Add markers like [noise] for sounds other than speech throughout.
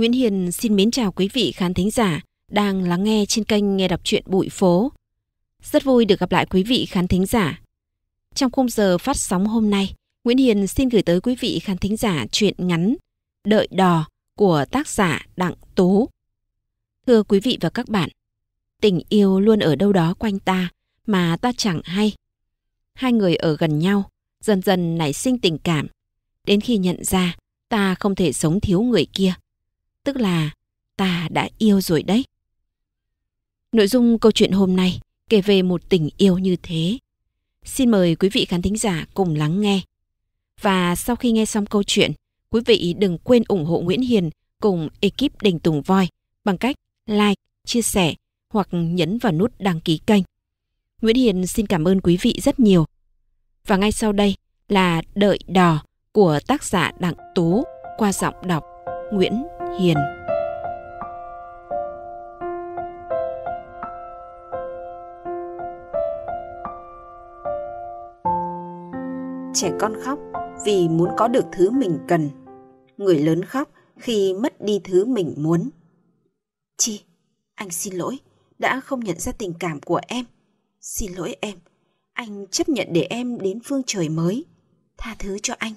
Nguyễn Hiền xin mến chào quý vị khán thính giả đang lắng nghe trên kênh Nghe Đọc truyện Bụi Phố. Rất vui được gặp lại quý vị khán thính giả. Trong khung giờ phát sóng hôm nay, Nguyễn Hiền xin gửi tới quý vị khán thính giả truyện ngắn Đợi đò của tác giả Đặng Tú. Thưa quý vị và các bạn, tình yêu luôn ở đâu đó quanh ta mà ta chẳng hay. Hai người ở gần nhau, dần dần nảy sinh tình cảm. Đến khi nhận ra ta không thể sống thiếu người kia tức là ta đã yêu rồi đấy. Nội dung câu chuyện hôm nay kể về một tình yêu như thế. Xin mời quý vị khán thính giả cùng lắng nghe. Và sau khi nghe xong câu chuyện, quý vị đừng quên ủng hộ Nguyễn Hiền cùng ekip Đình Tùng Voi bằng cách like, chia sẻ hoặc nhấn vào nút đăng ký kênh. Nguyễn Hiền xin cảm ơn quý vị rất nhiều. Và ngay sau đây là Đợi Đò của tác giả Đặng Tú qua giọng đọc Nguyễn hiền trẻ con khóc vì muốn có được thứ mình cần người lớn khóc khi mất đi thứ mình muốn chi anh xin lỗi đã không nhận ra tình cảm của em xin lỗi em anh chấp nhận để em đến phương trời mới tha thứ cho anh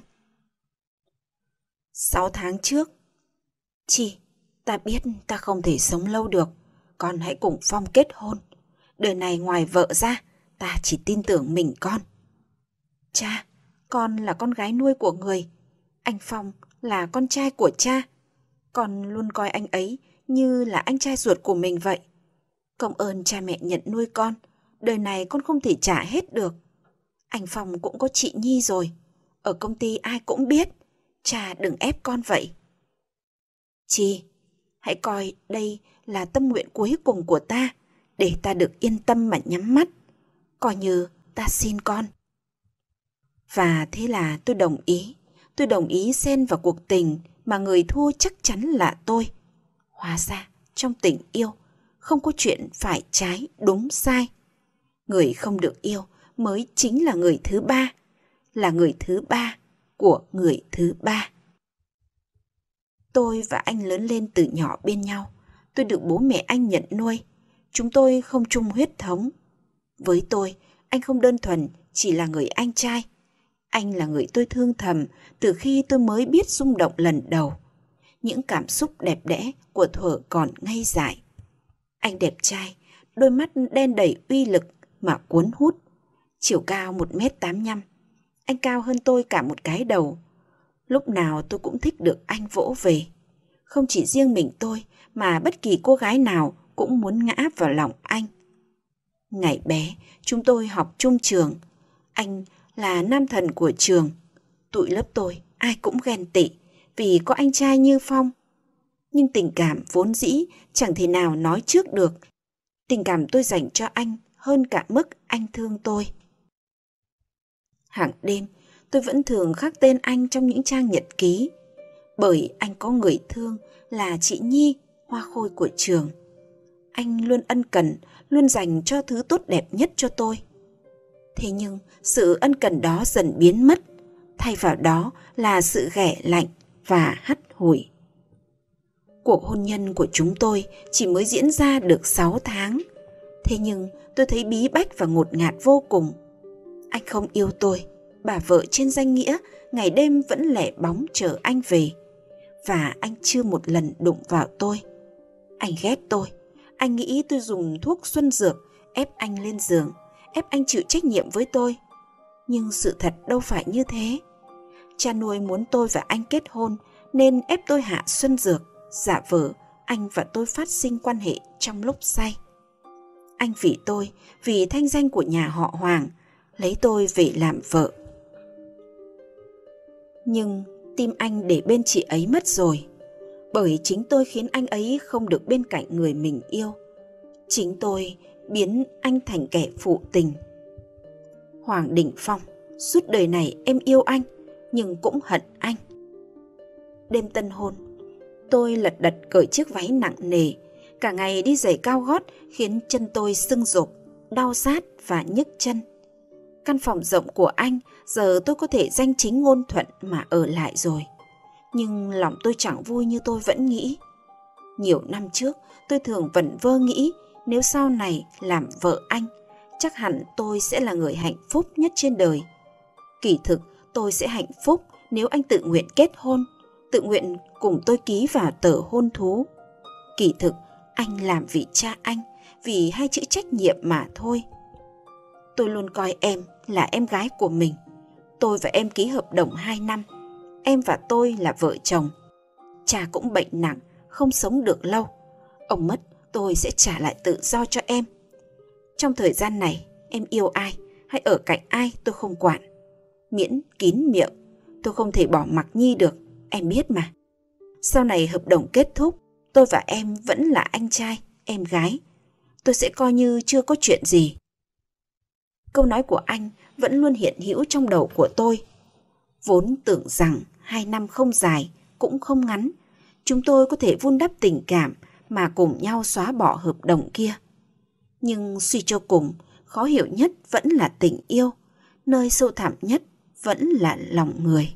6 tháng trước Chị, ta biết ta không thể sống lâu được, con hãy cùng Phong kết hôn. Đời này ngoài vợ ra, ta chỉ tin tưởng mình con. Cha, con là con gái nuôi của người. Anh Phong là con trai của cha. Con luôn coi anh ấy như là anh trai ruột của mình vậy. Công ơn cha mẹ nhận nuôi con, đời này con không thể trả hết được. Anh Phong cũng có chị Nhi rồi, ở công ty ai cũng biết. Cha đừng ép con vậy. Chi, hãy coi đây là tâm nguyện cuối cùng của ta, để ta được yên tâm mà nhắm mắt. Coi như ta xin con. Và thế là tôi đồng ý. Tôi đồng ý xen vào cuộc tình mà người thua chắc chắn là tôi. Hóa ra, trong tình yêu, không có chuyện phải trái, đúng, sai. Người không được yêu mới chính là người thứ ba, là người thứ ba của người thứ ba. Tôi và anh lớn lên từ nhỏ bên nhau. Tôi được bố mẹ anh nhận nuôi. Chúng tôi không chung huyết thống. Với tôi, anh không đơn thuần chỉ là người anh trai. Anh là người tôi thương thầm từ khi tôi mới biết rung động lần đầu. Những cảm xúc đẹp đẽ của thuở còn ngay dại. Anh đẹp trai, đôi mắt đen đầy uy lực mà cuốn hút. Chiều cao 1m85. Anh cao hơn tôi cả một cái đầu Lúc nào tôi cũng thích được anh vỗ về. Không chỉ riêng mình tôi mà bất kỳ cô gái nào cũng muốn ngã vào lòng anh. Ngày bé, chúng tôi học chung trường. Anh là nam thần của trường. Tụi lớp tôi ai cũng ghen tị vì có anh trai như Phong. Nhưng tình cảm vốn dĩ chẳng thể nào nói trước được. Tình cảm tôi dành cho anh hơn cả mức anh thương tôi. Hàng đêm, tôi vẫn thường khắc tên anh trong những trang nhật ký bởi anh có người thương là chị nhi hoa khôi của trường anh luôn ân cần luôn dành cho thứ tốt đẹp nhất cho tôi thế nhưng sự ân cần đó dần biến mất thay vào đó là sự ghẻ lạnh và hắt hủi cuộc hôn nhân của chúng tôi chỉ mới diễn ra được 6 tháng thế nhưng tôi thấy bí bách và ngột ngạt vô cùng anh không yêu tôi bà vợ trên danh nghĩa ngày đêm vẫn lẻ bóng chờ anh về. Và anh chưa một lần đụng vào tôi. Anh ghét tôi. Anh nghĩ tôi dùng thuốc xuân dược ép anh lên giường, ép anh chịu trách nhiệm với tôi. Nhưng sự thật đâu phải như thế. Cha nuôi muốn tôi và anh kết hôn nên ép tôi hạ xuân dược, giả vờ anh và tôi phát sinh quan hệ trong lúc say. Anh vì tôi, vì thanh danh của nhà họ Hoàng, lấy tôi về làm vợ nhưng tim anh để bên chị ấy mất rồi bởi chính tôi khiến anh ấy không được bên cạnh người mình yêu chính tôi biến anh thành kẻ phụ tình hoàng đình phong suốt đời này em yêu anh nhưng cũng hận anh đêm tân hôn tôi lật đật cởi chiếc váy nặng nề cả ngày đi giày cao gót khiến chân tôi sưng rộp đau rát và nhức chân căn phòng rộng của anh giờ tôi có thể danh chính ngôn thuận mà ở lại rồi. Nhưng lòng tôi chẳng vui như tôi vẫn nghĩ. Nhiều năm trước, tôi thường vẩn vơ nghĩ nếu sau này làm vợ anh, chắc hẳn tôi sẽ là người hạnh phúc nhất trên đời. Kỳ thực, tôi sẽ hạnh phúc nếu anh tự nguyện kết hôn, tự nguyện cùng tôi ký vào tờ hôn thú. Kỳ thực, anh làm vì cha anh, vì hai chữ trách nhiệm mà thôi. Tôi luôn coi em là em gái của mình tôi và em ký hợp đồng 2 năm. Em và tôi là vợ chồng. Cha cũng bệnh nặng, không sống được lâu. Ông mất, tôi sẽ trả lại tự do cho em. Trong thời gian này, em yêu ai hay ở cạnh ai tôi không quản. Miễn kín miệng, tôi không thể bỏ mặc Nhi được, em biết mà. Sau này hợp đồng kết thúc, tôi và em vẫn là anh trai, em gái. Tôi sẽ coi như chưa có chuyện gì câu nói của anh vẫn luôn hiện hữu trong đầu của tôi. Vốn tưởng rằng hai năm không dài, cũng không ngắn, chúng tôi có thể vun đắp tình cảm mà cùng nhau xóa bỏ hợp đồng kia. Nhưng suy cho cùng, khó hiểu nhất vẫn là tình yêu, nơi sâu thẳm nhất vẫn là lòng người.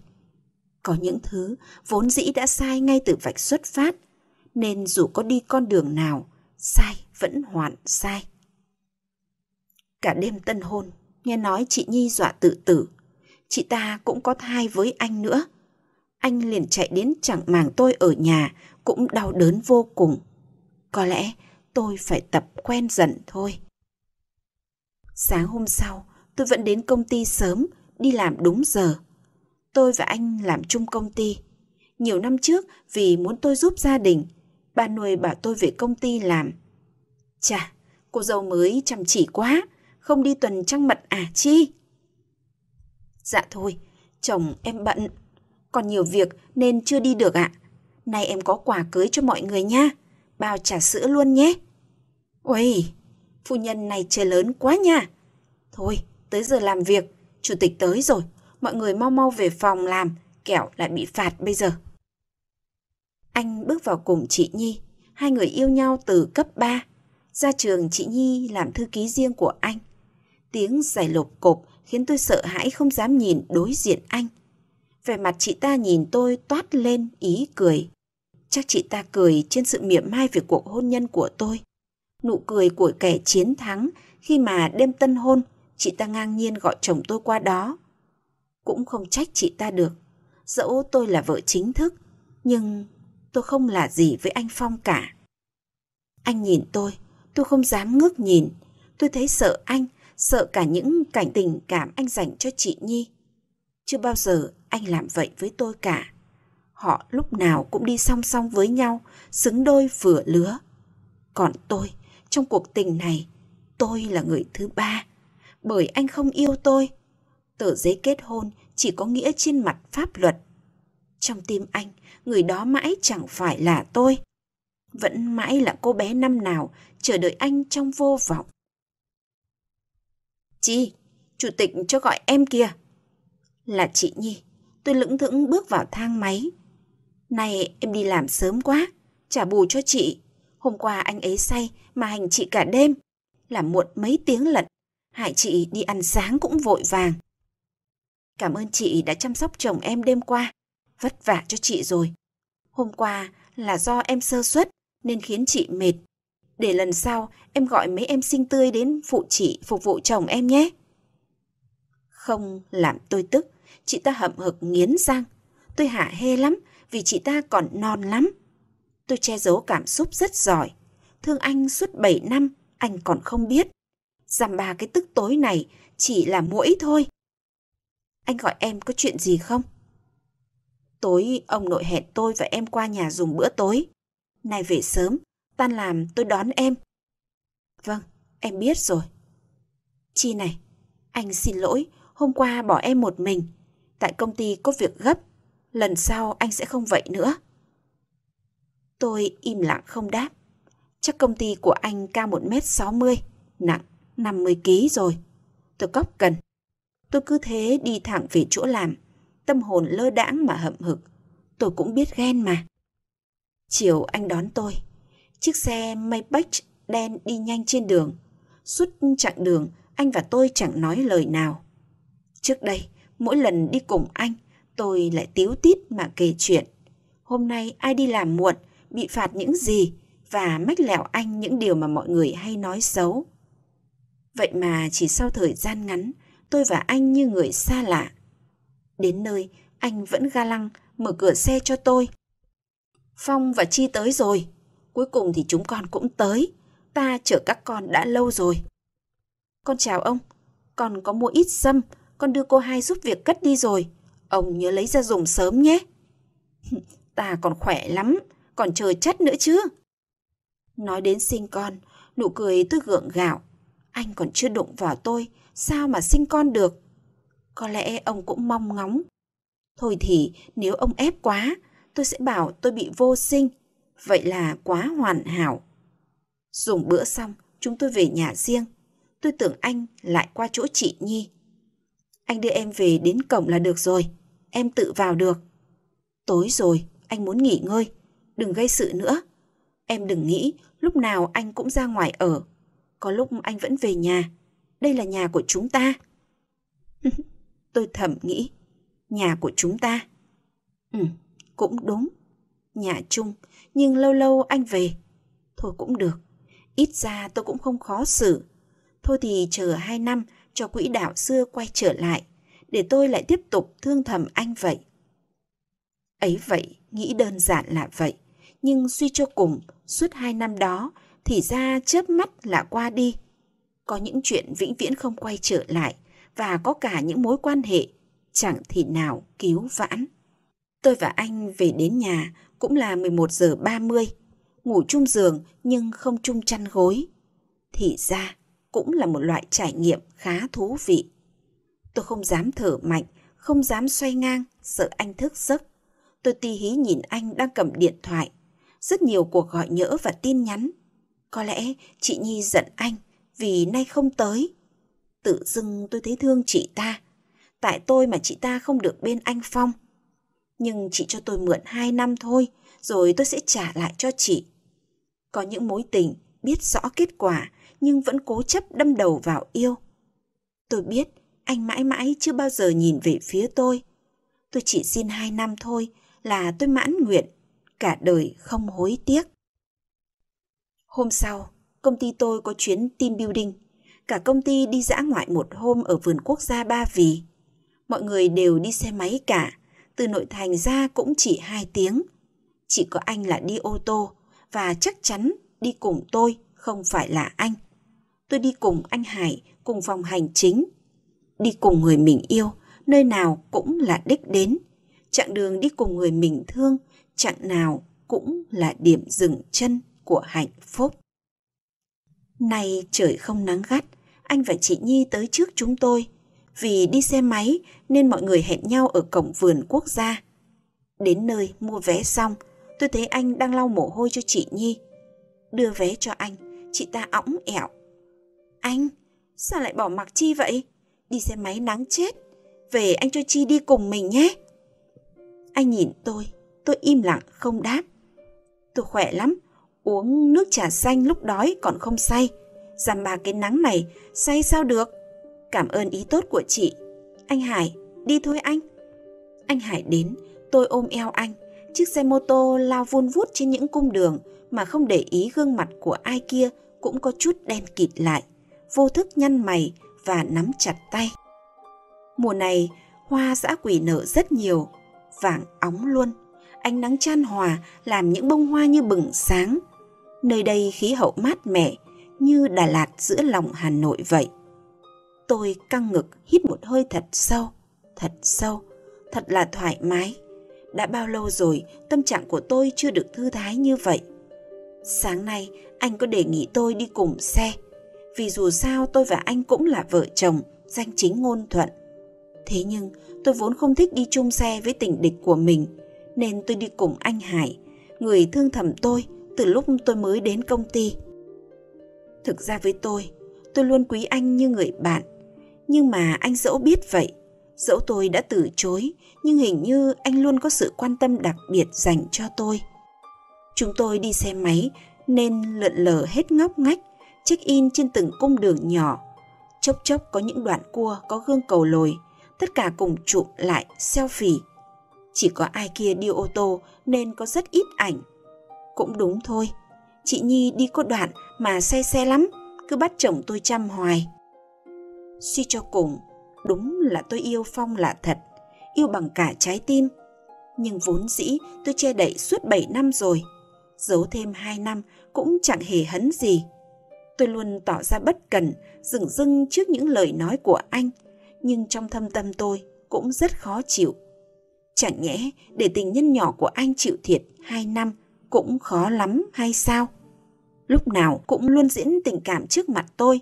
Có những thứ vốn dĩ đã sai ngay từ vạch xuất phát, nên dù có đi con đường nào, sai vẫn hoàn sai. Cả đêm tân hôn, nghe nói chị Nhi dọa tự tử. Chị ta cũng có thai với anh nữa. Anh liền chạy đến chẳng màng tôi ở nhà, cũng đau đớn vô cùng. Có lẽ tôi phải tập quen dần thôi. Sáng hôm sau, tôi vẫn đến công ty sớm, đi làm đúng giờ. Tôi và anh làm chung công ty. Nhiều năm trước, vì muốn tôi giúp gia đình, bà nuôi bảo tôi về công ty làm. Chà, cô dâu mới chăm chỉ quá, không đi tuần trăng mật à chi? Dạ thôi, chồng em bận, còn nhiều việc nên chưa đi được ạ. À. Nay em có quà cưới cho mọi người nha, bao trà sữa luôn nhé. Ôi, phu nhân này chơi lớn quá nha. Thôi, tới giờ làm việc, chủ tịch tới rồi, mọi người mau mau về phòng làm, kẻo lại bị phạt bây giờ. Anh bước vào cùng chị Nhi, hai người yêu nhau từ cấp 3. Ra trường chị Nhi làm thư ký riêng của anh, Tiếng dài lột cộp khiến tôi sợ hãi không dám nhìn đối diện anh. Vẻ mặt chị ta nhìn tôi toát lên ý cười. Chắc chị ta cười trên sự miệng mai về cuộc hôn nhân của tôi. Nụ cười của kẻ chiến thắng khi mà đêm tân hôn, chị ta ngang nhiên gọi chồng tôi qua đó. Cũng không trách chị ta được. Dẫu tôi là vợ chính thức, nhưng tôi không là gì với anh Phong cả. Anh nhìn tôi, tôi không dám ngước nhìn. Tôi thấy sợ anh sợ cả những cảnh tình cảm anh dành cho chị Nhi. Chưa bao giờ anh làm vậy với tôi cả. Họ lúc nào cũng đi song song với nhau, xứng đôi vừa lứa. Còn tôi, trong cuộc tình này, tôi là người thứ ba. Bởi anh không yêu tôi. Tờ giấy kết hôn chỉ có nghĩa trên mặt pháp luật. Trong tim anh, người đó mãi chẳng phải là tôi. Vẫn mãi là cô bé năm nào chờ đợi anh trong vô vọng. Chi, chủ tịch cho gọi em kìa. Là chị Nhi, tôi lững thững bước vào thang máy. Này em đi làm sớm quá, trả bù cho chị. Hôm qua anh ấy say mà hành chị cả đêm, làm muộn mấy tiếng lận, hại chị đi ăn sáng cũng vội vàng. Cảm ơn chị đã chăm sóc chồng em đêm qua, vất vả cho chị rồi. Hôm qua là do em sơ suất nên khiến chị mệt để lần sau em gọi mấy em xinh tươi đến phụ chị phục vụ chồng em nhé. Không làm tôi tức, chị ta hậm hực nghiến răng. Tôi hạ hê lắm vì chị ta còn non lắm. Tôi che giấu cảm xúc rất giỏi. Thương anh suốt 7 năm, anh còn không biết. Giảm bà cái tức tối này chỉ là mũi thôi. Anh gọi em có chuyện gì không? Tối ông nội hẹn tôi và em qua nhà dùng bữa tối. Nay về sớm, tan làm tôi đón em. Vâng, em biết rồi. Chi này, anh xin lỗi, hôm qua bỏ em một mình. Tại công ty có việc gấp, lần sau anh sẽ không vậy nữa. Tôi im lặng không đáp. Chắc công ty của anh cao 1m60, nặng 50kg rồi. Tôi cóc cần. Tôi cứ thế đi thẳng về chỗ làm, tâm hồn lơ đãng mà hậm hực. Tôi cũng biết ghen mà. Chiều anh đón tôi, Chiếc xe Maybach đen đi nhanh trên đường. Suốt chặng đường, anh và tôi chẳng nói lời nào. Trước đây, mỗi lần đi cùng anh, tôi lại tiếu tít mà kể chuyện. Hôm nay ai đi làm muộn, bị phạt những gì và mách lẹo anh những điều mà mọi người hay nói xấu. Vậy mà chỉ sau thời gian ngắn, tôi và anh như người xa lạ. Đến nơi, anh vẫn ga lăng, mở cửa xe cho tôi. Phong và Chi tới rồi. Cuối cùng thì chúng con cũng tới. Ta chở các con đã lâu rồi. Con chào ông. Con có mua ít sâm. Con đưa cô hai giúp việc cất đi rồi. Ông nhớ lấy ra dùng sớm nhé. [laughs] ta còn khỏe lắm. Còn chờ chất nữa chứ. Nói đến sinh con, nụ cười tôi gượng gạo. Anh còn chưa đụng vào tôi, sao mà sinh con được? Có lẽ ông cũng mong ngóng. Thôi thì, nếu ông ép quá, tôi sẽ bảo tôi bị vô sinh vậy là quá hoàn hảo. Dùng bữa xong, chúng tôi về nhà riêng. Tôi tưởng anh lại qua chỗ chị Nhi. Anh đưa em về đến cổng là được rồi, em tự vào được. Tối rồi, anh muốn nghỉ ngơi, đừng gây sự nữa. Em đừng nghĩ lúc nào anh cũng ra ngoài ở. Có lúc anh vẫn về nhà. Đây là nhà của chúng ta. [laughs] tôi thầm nghĩ, nhà của chúng ta. Ừ, cũng đúng. Nhà chung nhưng lâu lâu anh về. Thôi cũng được, ít ra tôi cũng không khó xử. Thôi thì chờ hai năm cho quỹ đạo xưa quay trở lại, để tôi lại tiếp tục thương thầm anh vậy. Ấy vậy, nghĩ đơn giản là vậy, nhưng suy cho cùng, suốt hai năm đó, thì ra chớp mắt là qua đi. Có những chuyện vĩnh viễn không quay trở lại, và có cả những mối quan hệ, chẳng thì nào cứu vãn. Tôi và anh về đến nhà, cũng là 11 giờ 30, ngủ chung giường nhưng không chung chăn gối. Thì ra, cũng là một loại trải nghiệm khá thú vị. Tôi không dám thở mạnh, không dám xoay ngang, sợ anh thức giấc. Tôi ti hí nhìn anh đang cầm điện thoại. Rất nhiều cuộc gọi nhỡ và tin nhắn. Có lẽ chị Nhi giận anh vì nay không tới. Tự dưng tôi thấy thương chị ta. Tại tôi mà chị ta không được bên anh Phong – nhưng chị cho tôi mượn 2 năm thôi, rồi tôi sẽ trả lại cho chị. Có những mối tình biết rõ kết quả nhưng vẫn cố chấp đâm đầu vào yêu. Tôi biết anh mãi mãi chưa bao giờ nhìn về phía tôi. Tôi chỉ xin 2 năm thôi là tôi mãn nguyện, cả đời không hối tiếc. Hôm sau, công ty tôi có chuyến team building. Cả công ty đi dã ngoại một hôm ở vườn quốc gia Ba Vì. Mọi người đều đi xe máy cả, từ nội thành ra cũng chỉ 2 tiếng. Chỉ có anh là đi ô tô và chắc chắn đi cùng tôi không phải là anh. Tôi đi cùng anh Hải, cùng phòng hành chính. Đi cùng người mình yêu, nơi nào cũng là đích đến. Chặng đường đi cùng người mình thương, chặng nào cũng là điểm dừng chân của hạnh phúc. Nay trời không nắng gắt, anh và chị Nhi tới trước chúng tôi – vì đi xe máy nên mọi người hẹn nhau ở cổng vườn quốc gia. Đến nơi mua vé xong, tôi thấy anh đang lau mồ hôi cho chị Nhi. Đưa vé cho anh, chị ta õng ẹo. Anh, sao lại bỏ mặc Chi vậy? Đi xe máy nắng chết. Về anh cho Chi đi cùng mình nhé. Anh nhìn tôi, tôi im lặng không đáp. Tôi khỏe lắm, uống nước trà xanh lúc đói còn không say. Giảm bà cái nắng này, say sao được? Cảm ơn ý tốt của chị. Anh Hải, đi thôi anh. Anh Hải đến, tôi ôm eo anh. Chiếc xe mô tô lao vun vút trên những cung đường mà không để ý gương mặt của ai kia cũng có chút đen kịt lại. Vô thức nhăn mày và nắm chặt tay. Mùa này, hoa dã quỷ nở rất nhiều, vàng óng luôn. Ánh nắng chan hòa làm những bông hoa như bừng sáng. Nơi đây khí hậu mát mẻ, như Đà Lạt giữa lòng Hà Nội vậy. Tôi căng ngực hít một hơi thật sâu, thật sâu, thật là thoải mái. Đã bao lâu rồi tâm trạng của tôi chưa được thư thái như vậy. Sáng nay anh có đề nghị tôi đi cùng xe. Vì dù sao tôi và anh cũng là vợ chồng, danh chính ngôn thuận. Thế nhưng tôi vốn không thích đi chung xe với tình địch của mình, nên tôi đi cùng anh Hải, người thương thầm tôi từ lúc tôi mới đến công ty. Thực ra với tôi, tôi luôn quý anh như người bạn, nhưng mà anh dẫu biết vậy dẫu tôi đã từ chối nhưng hình như anh luôn có sự quan tâm đặc biệt dành cho tôi chúng tôi đi xe máy nên lượn lờ hết ngóc ngách check in trên từng cung đường nhỏ chốc chốc có những đoạn cua có gương cầu lồi tất cả cùng chụp lại selfie chỉ có ai kia đi ô tô nên có rất ít ảnh cũng đúng thôi chị nhi đi có đoạn mà say xe lắm cứ bắt chồng tôi chăm hoài suy cho cùng đúng là tôi yêu phong là thật yêu bằng cả trái tim nhưng vốn dĩ tôi che đậy suốt 7 năm rồi giấu thêm 2 năm cũng chẳng hề hấn gì tôi luôn tỏ ra bất cần dửng dưng trước những lời nói của anh nhưng trong thâm tâm tôi cũng rất khó chịu chẳng nhẽ để tình nhân nhỏ của anh chịu thiệt 2 năm cũng khó lắm hay sao lúc nào cũng luôn diễn tình cảm trước mặt tôi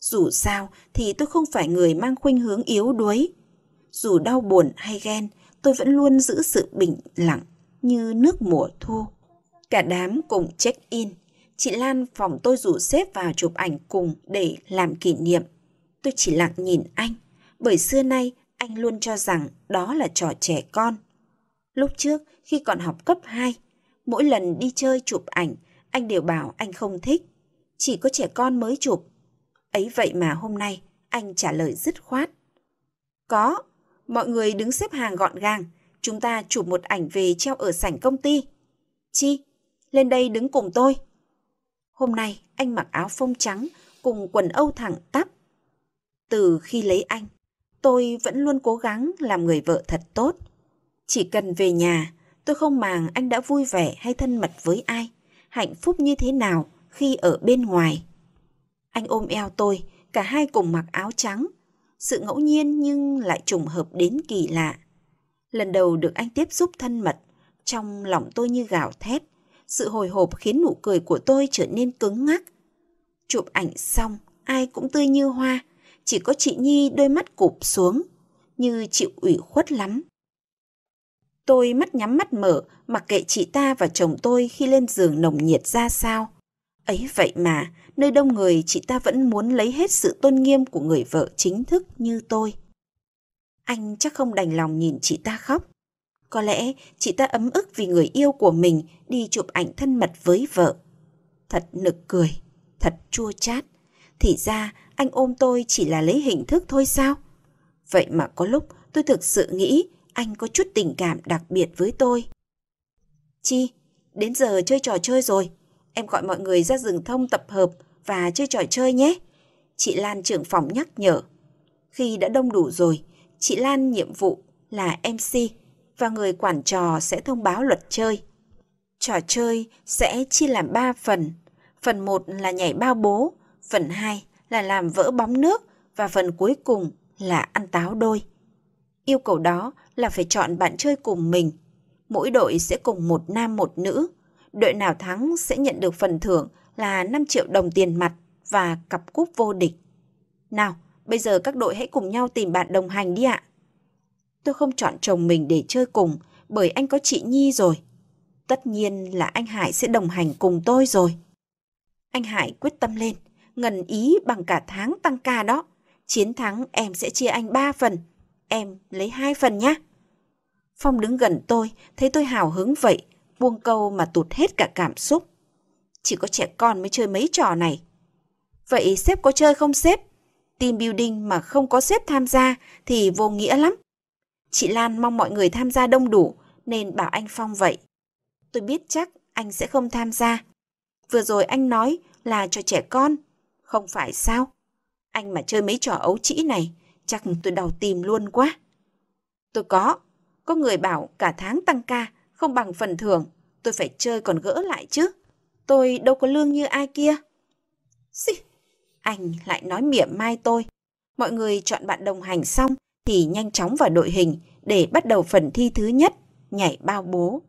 dù sao thì tôi không phải người mang khuynh hướng yếu đuối. Dù đau buồn hay ghen, tôi vẫn luôn giữ sự bình lặng như nước mùa thu. Cả đám cùng check-in. Chị Lan phòng tôi rủ xếp vào chụp ảnh cùng để làm kỷ niệm. Tôi chỉ lặng nhìn anh, bởi xưa nay anh luôn cho rằng đó là trò trẻ con. Lúc trước, khi còn học cấp 2, mỗi lần đi chơi chụp ảnh, anh đều bảo anh không thích. Chỉ có trẻ con mới chụp, Ấy vậy mà hôm nay, anh trả lời dứt khoát. Có, mọi người đứng xếp hàng gọn gàng, chúng ta chụp một ảnh về treo ở sảnh công ty. Chi, lên đây đứng cùng tôi. Hôm nay anh mặc áo phông trắng cùng quần âu thẳng tắp. Từ khi lấy anh, tôi vẫn luôn cố gắng làm người vợ thật tốt. Chỉ cần về nhà, tôi không màng anh đã vui vẻ hay thân mật với ai, hạnh phúc như thế nào khi ở bên ngoài. Anh ôm eo tôi, cả hai cùng mặc áo trắng. Sự ngẫu nhiên nhưng lại trùng hợp đến kỳ lạ. Lần đầu được anh tiếp xúc thân mật, trong lòng tôi như gào thét. Sự hồi hộp khiến nụ cười của tôi trở nên cứng ngắc. Chụp ảnh xong, ai cũng tươi như hoa, chỉ có chị Nhi đôi mắt cụp xuống, như chịu ủy khuất lắm. Tôi mắt nhắm mắt mở, mặc kệ chị ta và chồng tôi khi lên giường nồng nhiệt ra sao. Ấy vậy mà, nơi đông người chị ta vẫn muốn lấy hết sự tôn nghiêm của người vợ chính thức như tôi. Anh chắc không đành lòng nhìn chị ta khóc. Có lẽ chị ta ấm ức vì người yêu của mình đi chụp ảnh thân mật với vợ. Thật nực cười, thật chua chát. Thì ra anh ôm tôi chỉ là lấy hình thức thôi sao? Vậy mà có lúc tôi thực sự nghĩ anh có chút tình cảm đặc biệt với tôi. Chi, đến giờ chơi trò chơi rồi. Em gọi mọi người ra rừng thông tập hợp và chơi trò chơi nhé. Chị Lan trưởng phòng nhắc nhở. Khi đã đông đủ rồi, chị Lan nhiệm vụ là MC và người quản trò sẽ thông báo luật chơi. Trò chơi sẽ chia làm 3 phần. Phần 1 là nhảy bao bố, phần 2 là làm vỡ bóng nước và phần cuối cùng là ăn táo đôi. Yêu cầu đó là phải chọn bạn chơi cùng mình. Mỗi đội sẽ cùng một nam một nữ. Đội nào thắng sẽ nhận được phần thưởng là 5 triệu đồng tiền mặt và cặp cúp vô địch. Nào, bây giờ các đội hãy cùng nhau tìm bạn đồng hành đi ạ. Tôi không chọn chồng mình để chơi cùng bởi anh có chị Nhi rồi. Tất nhiên là anh Hải sẽ đồng hành cùng tôi rồi. Anh Hải quyết tâm lên, ngần ý bằng cả tháng tăng ca đó. Chiến thắng em sẽ chia anh 3 phần, em lấy 2 phần nhé. Phong đứng gần tôi, thấy tôi hào hứng vậy, buông câu mà tụt hết cả cảm xúc chỉ có trẻ con mới chơi mấy trò này. Vậy sếp có chơi không sếp? Team building mà không có sếp tham gia thì vô nghĩa lắm. Chị Lan mong mọi người tham gia đông đủ nên bảo anh Phong vậy. Tôi biết chắc anh sẽ không tham gia. Vừa rồi anh nói là cho trẻ con, không phải sao? Anh mà chơi mấy trò ấu trĩ này, chắc tôi đau tìm luôn quá. Tôi có, có người bảo cả tháng tăng ca không bằng phần thưởng, tôi phải chơi còn gỡ lại chứ tôi đâu có lương như ai kia. Xì, anh lại nói mỉa mai tôi. Mọi người chọn bạn đồng hành xong thì nhanh chóng vào đội hình để bắt đầu phần thi thứ nhất, nhảy bao bố.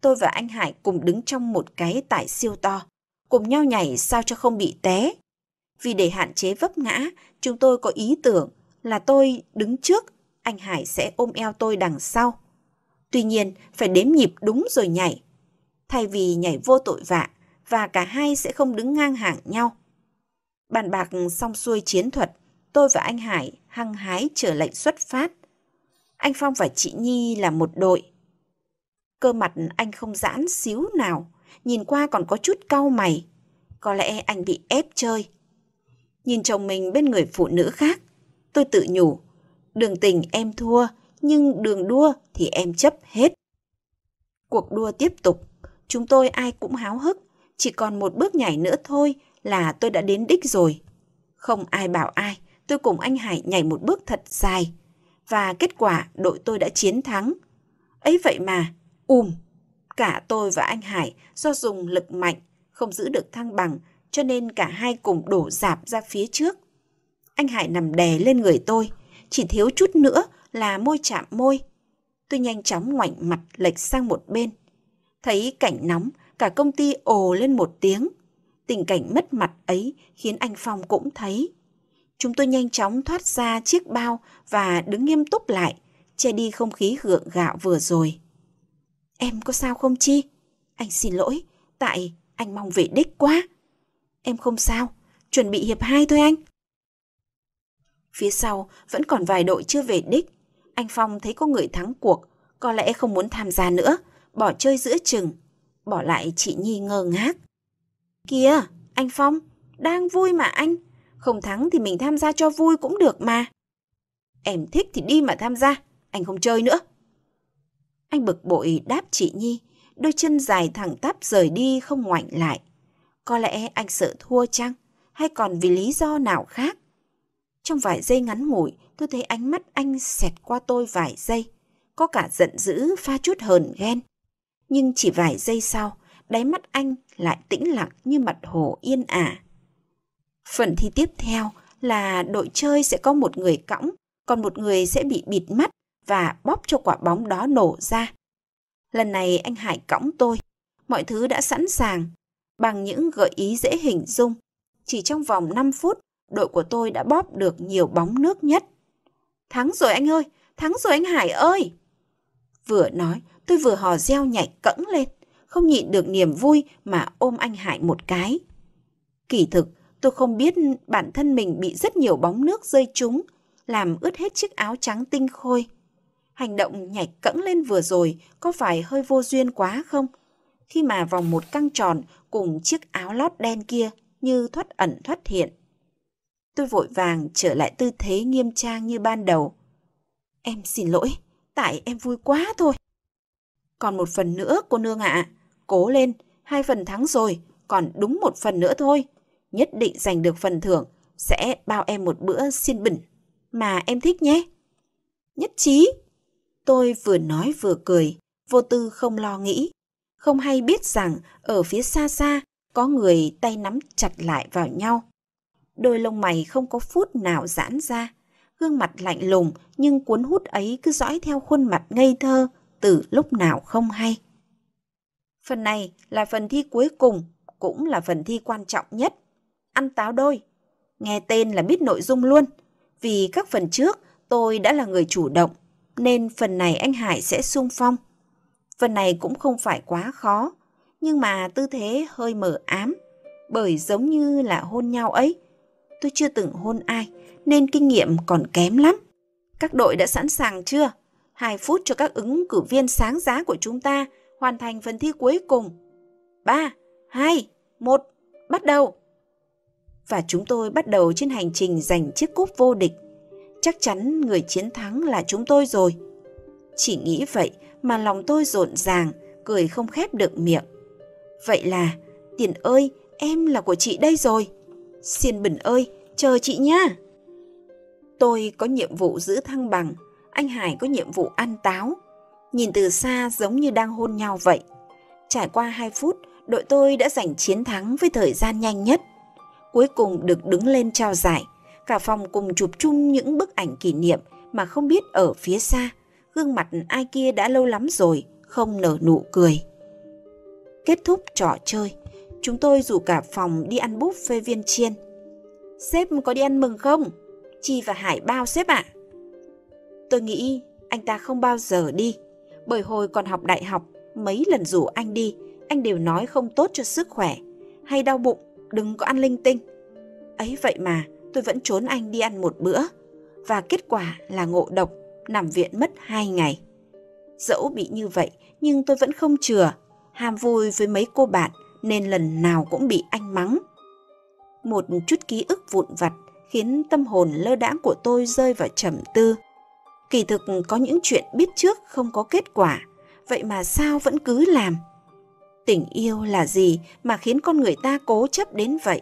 Tôi và anh Hải cùng đứng trong một cái tải siêu to, cùng nhau nhảy sao cho không bị té. Vì để hạn chế vấp ngã, chúng tôi có ý tưởng là tôi đứng trước, anh Hải sẽ ôm eo tôi đằng sau. Tuy nhiên, phải đếm nhịp đúng rồi nhảy thay vì nhảy vô tội vạ và cả hai sẽ không đứng ngang hàng nhau. Bàn bạc xong xuôi chiến thuật, tôi và anh Hải hăng hái chờ lệnh xuất phát. Anh Phong và chị Nhi là một đội. Cơ mặt anh không giãn xíu nào, nhìn qua còn có chút cau mày. Có lẽ anh bị ép chơi. Nhìn chồng mình bên người phụ nữ khác, tôi tự nhủ. Đường tình em thua, nhưng đường đua thì em chấp hết. Cuộc đua tiếp tục. Chúng tôi ai cũng háo hức, chỉ còn một bước nhảy nữa thôi là tôi đã đến đích rồi. Không ai bảo ai, tôi cùng anh Hải nhảy một bước thật dài. Và kết quả đội tôi đã chiến thắng. ấy vậy mà, ùm, cả tôi và anh Hải do dùng lực mạnh, không giữ được thăng bằng, cho nên cả hai cùng đổ dạp ra phía trước. Anh Hải nằm đè lên người tôi, chỉ thiếu chút nữa là môi chạm môi. Tôi nhanh chóng ngoảnh mặt lệch sang một bên, Thấy cảnh nóng, cả công ty ồ lên một tiếng. Tình cảnh mất mặt ấy khiến anh Phong cũng thấy. Chúng tôi nhanh chóng thoát ra chiếc bao và đứng nghiêm túc lại, che đi không khí gượng gạo vừa rồi. Em có sao không Chi? Anh xin lỗi, tại anh mong về đích quá. Em không sao, chuẩn bị hiệp hai thôi anh. Phía sau vẫn còn vài đội chưa về đích. Anh Phong thấy có người thắng cuộc, có lẽ không muốn tham gia nữa bỏ chơi giữa chừng, bỏ lại chị Nhi ngơ ngác. Kìa, anh Phong, đang vui mà anh, không thắng thì mình tham gia cho vui cũng được mà. Em thích thì đi mà tham gia, anh không chơi nữa. Anh bực bội đáp chị Nhi, đôi chân dài thẳng tắp rời đi không ngoảnh lại. Có lẽ anh sợ thua chăng, hay còn vì lý do nào khác? Trong vài giây ngắn ngủi, tôi thấy ánh mắt anh xẹt qua tôi vài giây. Có cả giận dữ pha chút hờn ghen nhưng chỉ vài giây sau, đáy mắt anh lại tĩnh lặng như mặt hồ yên ả. Phần thi tiếp theo là đội chơi sẽ có một người cõng, còn một người sẽ bị bịt mắt và bóp cho quả bóng đó nổ ra. Lần này anh Hải cõng tôi, mọi thứ đã sẵn sàng. Bằng những gợi ý dễ hình dung, chỉ trong vòng 5 phút, đội của tôi đã bóp được nhiều bóng nước nhất. Thắng rồi anh ơi, thắng rồi anh Hải ơi! Vừa nói, Tôi vừa hò reo nhảy cẫng lên, không nhịn được niềm vui mà ôm anh Hải một cái. Kỳ thực, tôi không biết bản thân mình bị rất nhiều bóng nước rơi trúng, làm ướt hết chiếc áo trắng tinh khôi. Hành động nhảy cẫng lên vừa rồi có phải hơi vô duyên quá không? Khi mà vòng một căng tròn cùng chiếc áo lót đen kia như thoát ẩn thoát hiện. Tôi vội vàng trở lại tư thế nghiêm trang như ban đầu. Em xin lỗi, tại em vui quá thôi. Còn một phần nữa cô nương ạ, à. cố lên, hai phần thắng rồi, còn đúng một phần nữa thôi. Nhất định giành được phần thưởng, sẽ bao em một bữa xin bình mà em thích nhé. Nhất trí. Tôi vừa nói vừa cười, vô tư không lo nghĩ. Không hay biết rằng ở phía xa xa có người tay nắm chặt lại vào nhau. Đôi lông mày không có phút nào giãn ra. Gương mặt lạnh lùng nhưng cuốn hút ấy cứ dõi theo khuôn mặt ngây thơ, từ lúc nào không hay. Phần này là phần thi cuối cùng, cũng là phần thi quan trọng nhất. Ăn táo đôi, nghe tên là biết nội dung luôn. Vì các phần trước tôi đã là người chủ động, nên phần này anh Hải sẽ sung phong. Phần này cũng không phải quá khó, nhưng mà tư thế hơi mờ ám, bởi giống như là hôn nhau ấy. Tôi chưa từng hôn ai, nên kinh nghiệm còn kém lắm. Các đội đã sẵn sàng chưa? 2 phút cho các ứng cử viên sáng giá của chúng ta hoàn thành phần thi cuối cùng. 3, 2, 1, bắt đầu! Và chúng tôi bắt đầu trên hành trình giành chiếc cúp vô địch. Chắc chắn người chiến thắng là chúng tôi rồi. Chỉ nghĩ vậy mà lòng tôi rộn ràng, cười không khép được miệng. Vậy là, tiền ơi, em là của chị đây rồi. xin bình ơi, chờ chị nha. Tôi có nhiệm vụ giữ thăng bằng anh Hải có nhiệm vụ ăn táo. Nhìn từ xa giống như đang hôn nhau vậy. Trải qua 2 phút, đội tôi đã giành chiến thắng với thời gian nhanh nhất. Cuối cùng được đứng lên trao giải. Cả phòng cùng chụp chung những bức ảnh kỷ niệm mà không biết ở phía xa. Gương mặt ai kia đã lâu lắm rồi, không nở nụ cười. Kết thúc trò chơi, chúng tôi rủ cả phòng đi ăn buffet viên chiên. Sếp có đi ăn mừng không? Chi và Hải bao sếp ạ. À? Tôi nghĩ anh ta không bao giờ đi, bởi hồi còn học đại học, mấy lần rủ anh đi, anh đều nói không tốt cho sức khỏe, hay đau bụng, đừng có ăn linh tinh. Ấy vậy mà, tôi vẫn trốn anh đi ăn một bữa, và kết quả là ngộ độc, nằm viện mất hai ngày. Dẫu bị như vậy, nhưng tôi vẫn không chừa, ham vui với mấy cô bạn nên lần nào cũng bị anh mắng. Một chút ký ức vụn vặt khiến tâm hồn lơ đãng của tôi rơi vào trầm tư. Kỳ thực có những chuyện biết trước không có kết quả, vậy mà sao vẫn cứ làm? Tình yêu là gì mà khiến con người ta cố chấp đến vậy?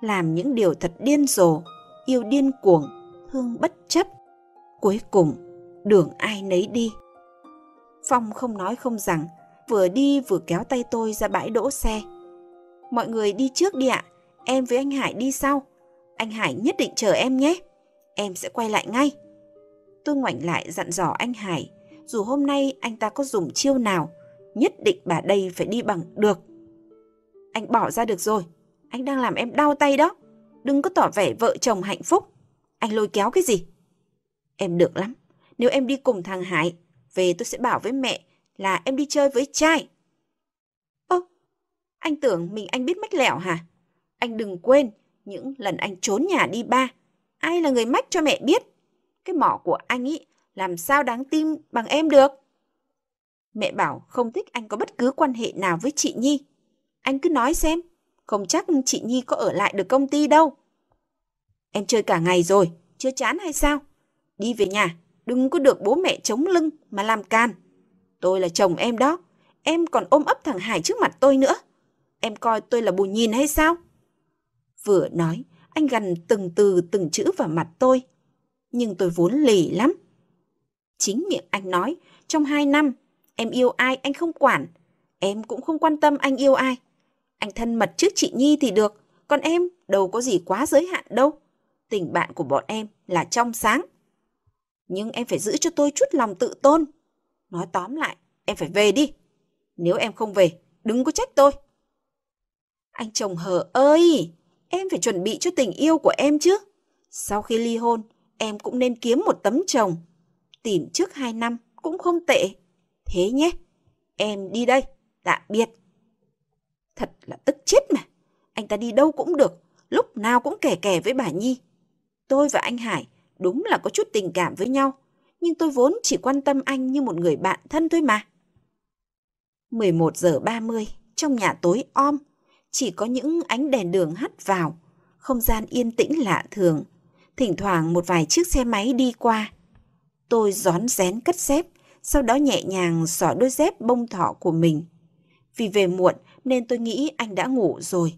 Làm những điều thật điên rồ, yêu điên cuồng, thương bất chấp. Cuối cùng, đường ai nấy đi. Phong không nói không rằng, vừa đi vừa kéo tay tôi ra bãi đỗ xe. Mọi người đi trước đi ạ, em với anh Hải đi sau. Anh Hải nhất định chờ em nhé. Em sẽ quay lại ngay. Tôi ngoảnh lại dặn dò anh Hải, dù hôm nay anh ta có dùng chiêu nào, nhất định bà đây phải đi bằng được. Anh bỏ ra được rồi, anh đang làm em đau tay đó. Đừng có tỏ vẻ vợ chồng hạnh phúc. Anh lôi kéo cái gì? Em được lắm, nếu em đi cùng thằng Hải, về tôi sẽ bảo với mẹ là em đi chơi với trai. Ơ, anh tưởng mình anh biết mách lẻo hả? Anh đừng quên, những lần anh trốn nhà đi ba, ai là người mách cho mẹ biết? cái mỏ của anh ý, làm sao đáng tin bằng em được? Mẹ bảo không thích anh có bất cứ quan hệ nào với chị Nhi. Anh cứ nói xem, không chắc chị Nhi có ở lại được công ty đâu. Em chơi cả ngày rồi, chưa chán hay sao? Đi về nhà, đừng có được bố mẹ chống lưng mà làm can. Tôi là chồng em đó, em còn ôm ấp thằng Hải trước mặt tôi nữa. Em coi tôi là bù nhìn hay sao? Vừa nói, anh gần từng từ từng chữ vào mặt tôi nhưng tôi vốn lì lắm. Chính miệng anh nói, trong hai năm, em yêu ai anh không quản, em cũng không quan tâm anh yêu ai. Anh thân mật trước chị Nhi thì được, còn em đâu có gì quá giới hạn đâu. Tình bạn của bọn em là trong sáng. Nhưng em phải giữ cho tôi chút lòng tự tôn. Nói tóm lại, em phải về đi. Nếu em không về, đừng có trách tôi. Anh chồng hờ ơi, em phải chuẩn bị cho tình yêu của em chứ. Sau khi ly hôn, em cũng nên kiếm một tấm chồng. Tìm trước hai năm cũng không tệ. Thế nhé, em đi đây, tạm biệt. Thật là tức chết mà. Anh ta đi đâu cũng được, lúc nào cũng kẻ kẻ với bà Nhi. Tôi và anh Hải đúng là có chút tình cảm với nhau, nhưng tôi vốn chỉ quan tâm anh như một người bạn thân thôi mà. 11 giờ 30, trong nhà tối om, chỉ có những ánh đèn đường hắt vào, không gian yên tĩnh lạ thường thỉnh thoảng một vài chiếc xe máy đi qua. Tôi gión rén cất dép, sau đó nhẹ nhàng xỏ đôi dép bông thỏ của mình. Vì về muộn nên tôi nghĩ anh đã ngủ rồi.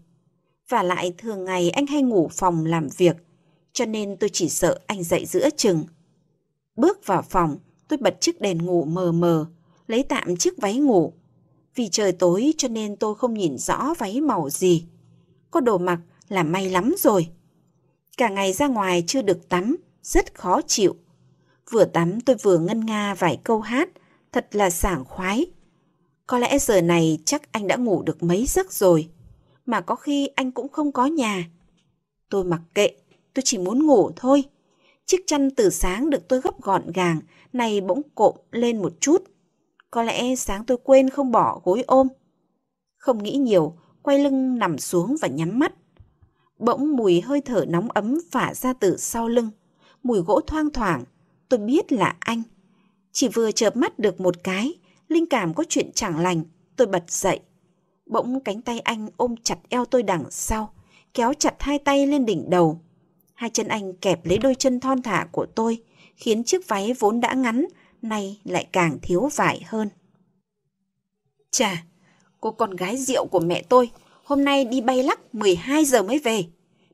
Và lại thường ngày anh hay ngủ phòng làm việc, cho nên tôi chỉ sợ anh dậy giữa chừng. Bước vào phòng, tôi bật chiếc đèn ngủ mờ mờ, lấy tạm chiếc váy ngủ. Vì trời tối cho nên tôi không nhìn rõ váy màu gì. Có đồ mặc là may lắm rồi. Cả ngày ra ngoài chưa được tắm, rất khó chịu. Vừa tắm tôi vừa ngân nga vài câu hát, thật là sảng khoái. Có lẽ giờ này chắc anh đã ngủ được mấy giấc rồi, mà có khi anh cũng không có nhà. Tôi mặc kệ, tôi chỉ muốn ngủ thôi. Chiếc chăn từ sáng được tôi gấp gọn gàng, này bỗng cộm lên một chút. Có lẽ sáng tôi quên không bỏ gối ôm. Không nghĩ nhiều, quay lưng nằm xuống và nhắm mắt. Bỗng mùi hơi thở nóng ấm phả ra từ sau lưng, mùi gỗ thoang thoảng, tôi biết là anh. Chỉ vừa chợp mắt được một cái, linh cảm có chuyện chẳng lành, tôi bật dậy. Bỗng cánh tay anh ôm chặt eo tôi đằng sau, kéo chặt hai tay lên đỉnh đầu. Hai chân anh kẹp lấy đôi chân thon thả của tôi, khiến chiếc váy vốn đã ngắn, nay lại càng thiếu vải hơn. Chà, cô con gái rượu của mẹ tôi hôm nay đi bay lắc 12 giờ mới về.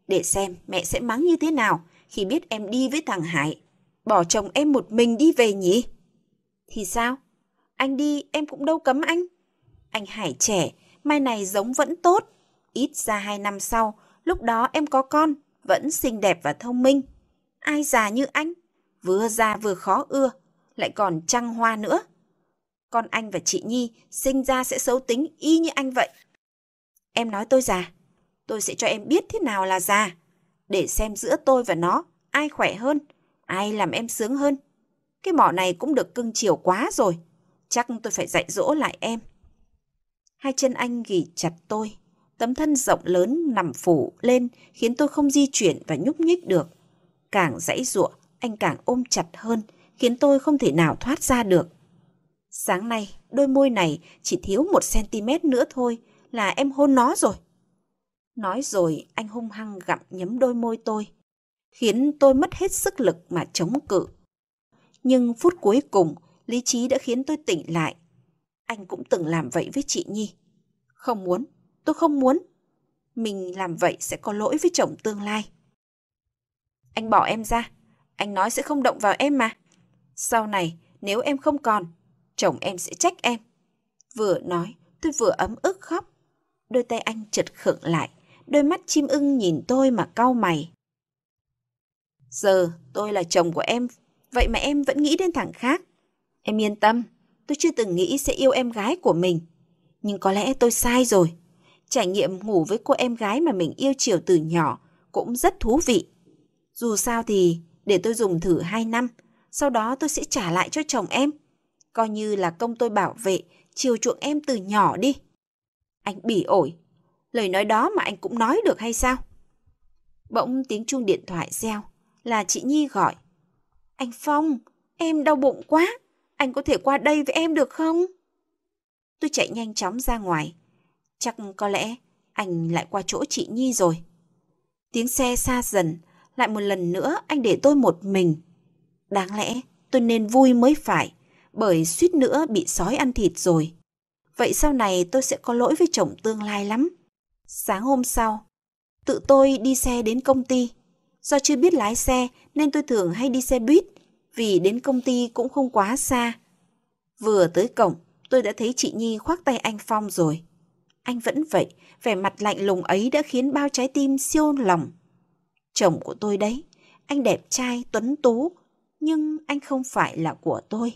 Để xem mẹ sẽ mắng như thế nào khi biết em đi với thằng Hải. Bỏ chồng em một mình đi về nhỉ? Thì sao? Anh đi em cũng đâu cấm anh. Anh Hải trẻ, mai này giống vẫn tốt. Ít ra hai năm sau, lúc đó em có con, vẫn xinh đẹp và thông minh. Ai già như anh, vừa già vừa khó ưa, lại còn trăng hoa nữa. Con anh và chị Nhi sinh ra sẽ xấu tính y như anh vậy. Em nói tôi già, tôi sẽ cho em biết thế nào là già, để xem giữa tôi và nó ai khỏe hơn, ai làm em sướng hơn. Cái mỏ này cũng được cưng chiều quá rồi, chắc tôi phải dạy dỗ lại em. Hai chân anh ghì chặt tôi, tấm thân rộng lớn nằm phủ lên khiến tôi không di chuyển và nhúc nhích được. Càng dãy giụa, anh càng ôm chặt hơn, khiến tôi không thể nào thoát ra được. Sáng nay, đôi môi này chỉ thiếu một cm nữa thôi là em hôn nó rồi. Nói rồi anh hung hăng gặm nhấm đôi môi tôi, khiến tôi mất hết sức lực mà chống cự. Nhưng phút cuối cùng, lý trí đã khiến tôi tỉnh lại. Anh cũng từng làm vậy với chị Nhi. Không muốn, tôi không muốn. Mình làm vậy sẽ có lỗi với chồng tương lai. Anh bỏ em ra, anh nói sẽ không động vào em mà. Sau này, nếu em không còn, chồng em sẽ trách em. Vừa nói, tôi vừa ấm ức khóc. Đôi tay anh chật khựng lại, đôi mắt chim ưng nhìn tôi mà cau mày. Giờ tôi là chồng của em, vậy mà em vẫn nghĩ đến thằng khác. Em yên tâm, tôi chưa từng nghĩ sẽ yêu em gái của mình. Nhưng có lẽ tôi sai rồi. Trải nghiệm ngủ với cô em gái mà mình yêu chiều từ nhỏ cũng rất thú vị. Dù sao thì để tôi dùng thử 2 năm, sau đó tôi sẽ trả lại cho chồng em. Coi như là công tôi bảo vệ, chiều chuộng em từ nhỏ đi. Anh bỉ ổi. Lời nói đó mà anh cũng nói được hay sao? Bỗng tiếng chuông điện thoại reo, là chị Nhi gọi. Anh Phong, em đau bụng quá, anh có thể qua đây với em được không? Tôi chạy nhanh chóng ra ngoài. Chắc có lẽ anh lại qua chỗ chị Nhi rồi. Tiếng xe xa dần, lại một lần nữa anh để tôi một mình. Đáng lẽ tôi nên vui mới phải, bởi suýt nữa bị sói ăn thịt rồi. Vậy sau này tôi sẽ có lỗi với chồng tương lai lắm. Sáng hôm sau, tự tôi đi xe đến công ty. Do chưa biết lái xe nên tôi thường hay đi xe buýt vì đến công ty cũng không quá xa. Vừa tới cổng, tôi đã thấy chị Nhi khoác tay anh Phong rồi. Anh vẫn vậy, vẻ mặt lạnh lùng ấy đã khiến bao trái tim siêu lòng. Chồng của tôi đấy, anh đẹp trai, tuấn tú, nhưng anh không phải là của tôi.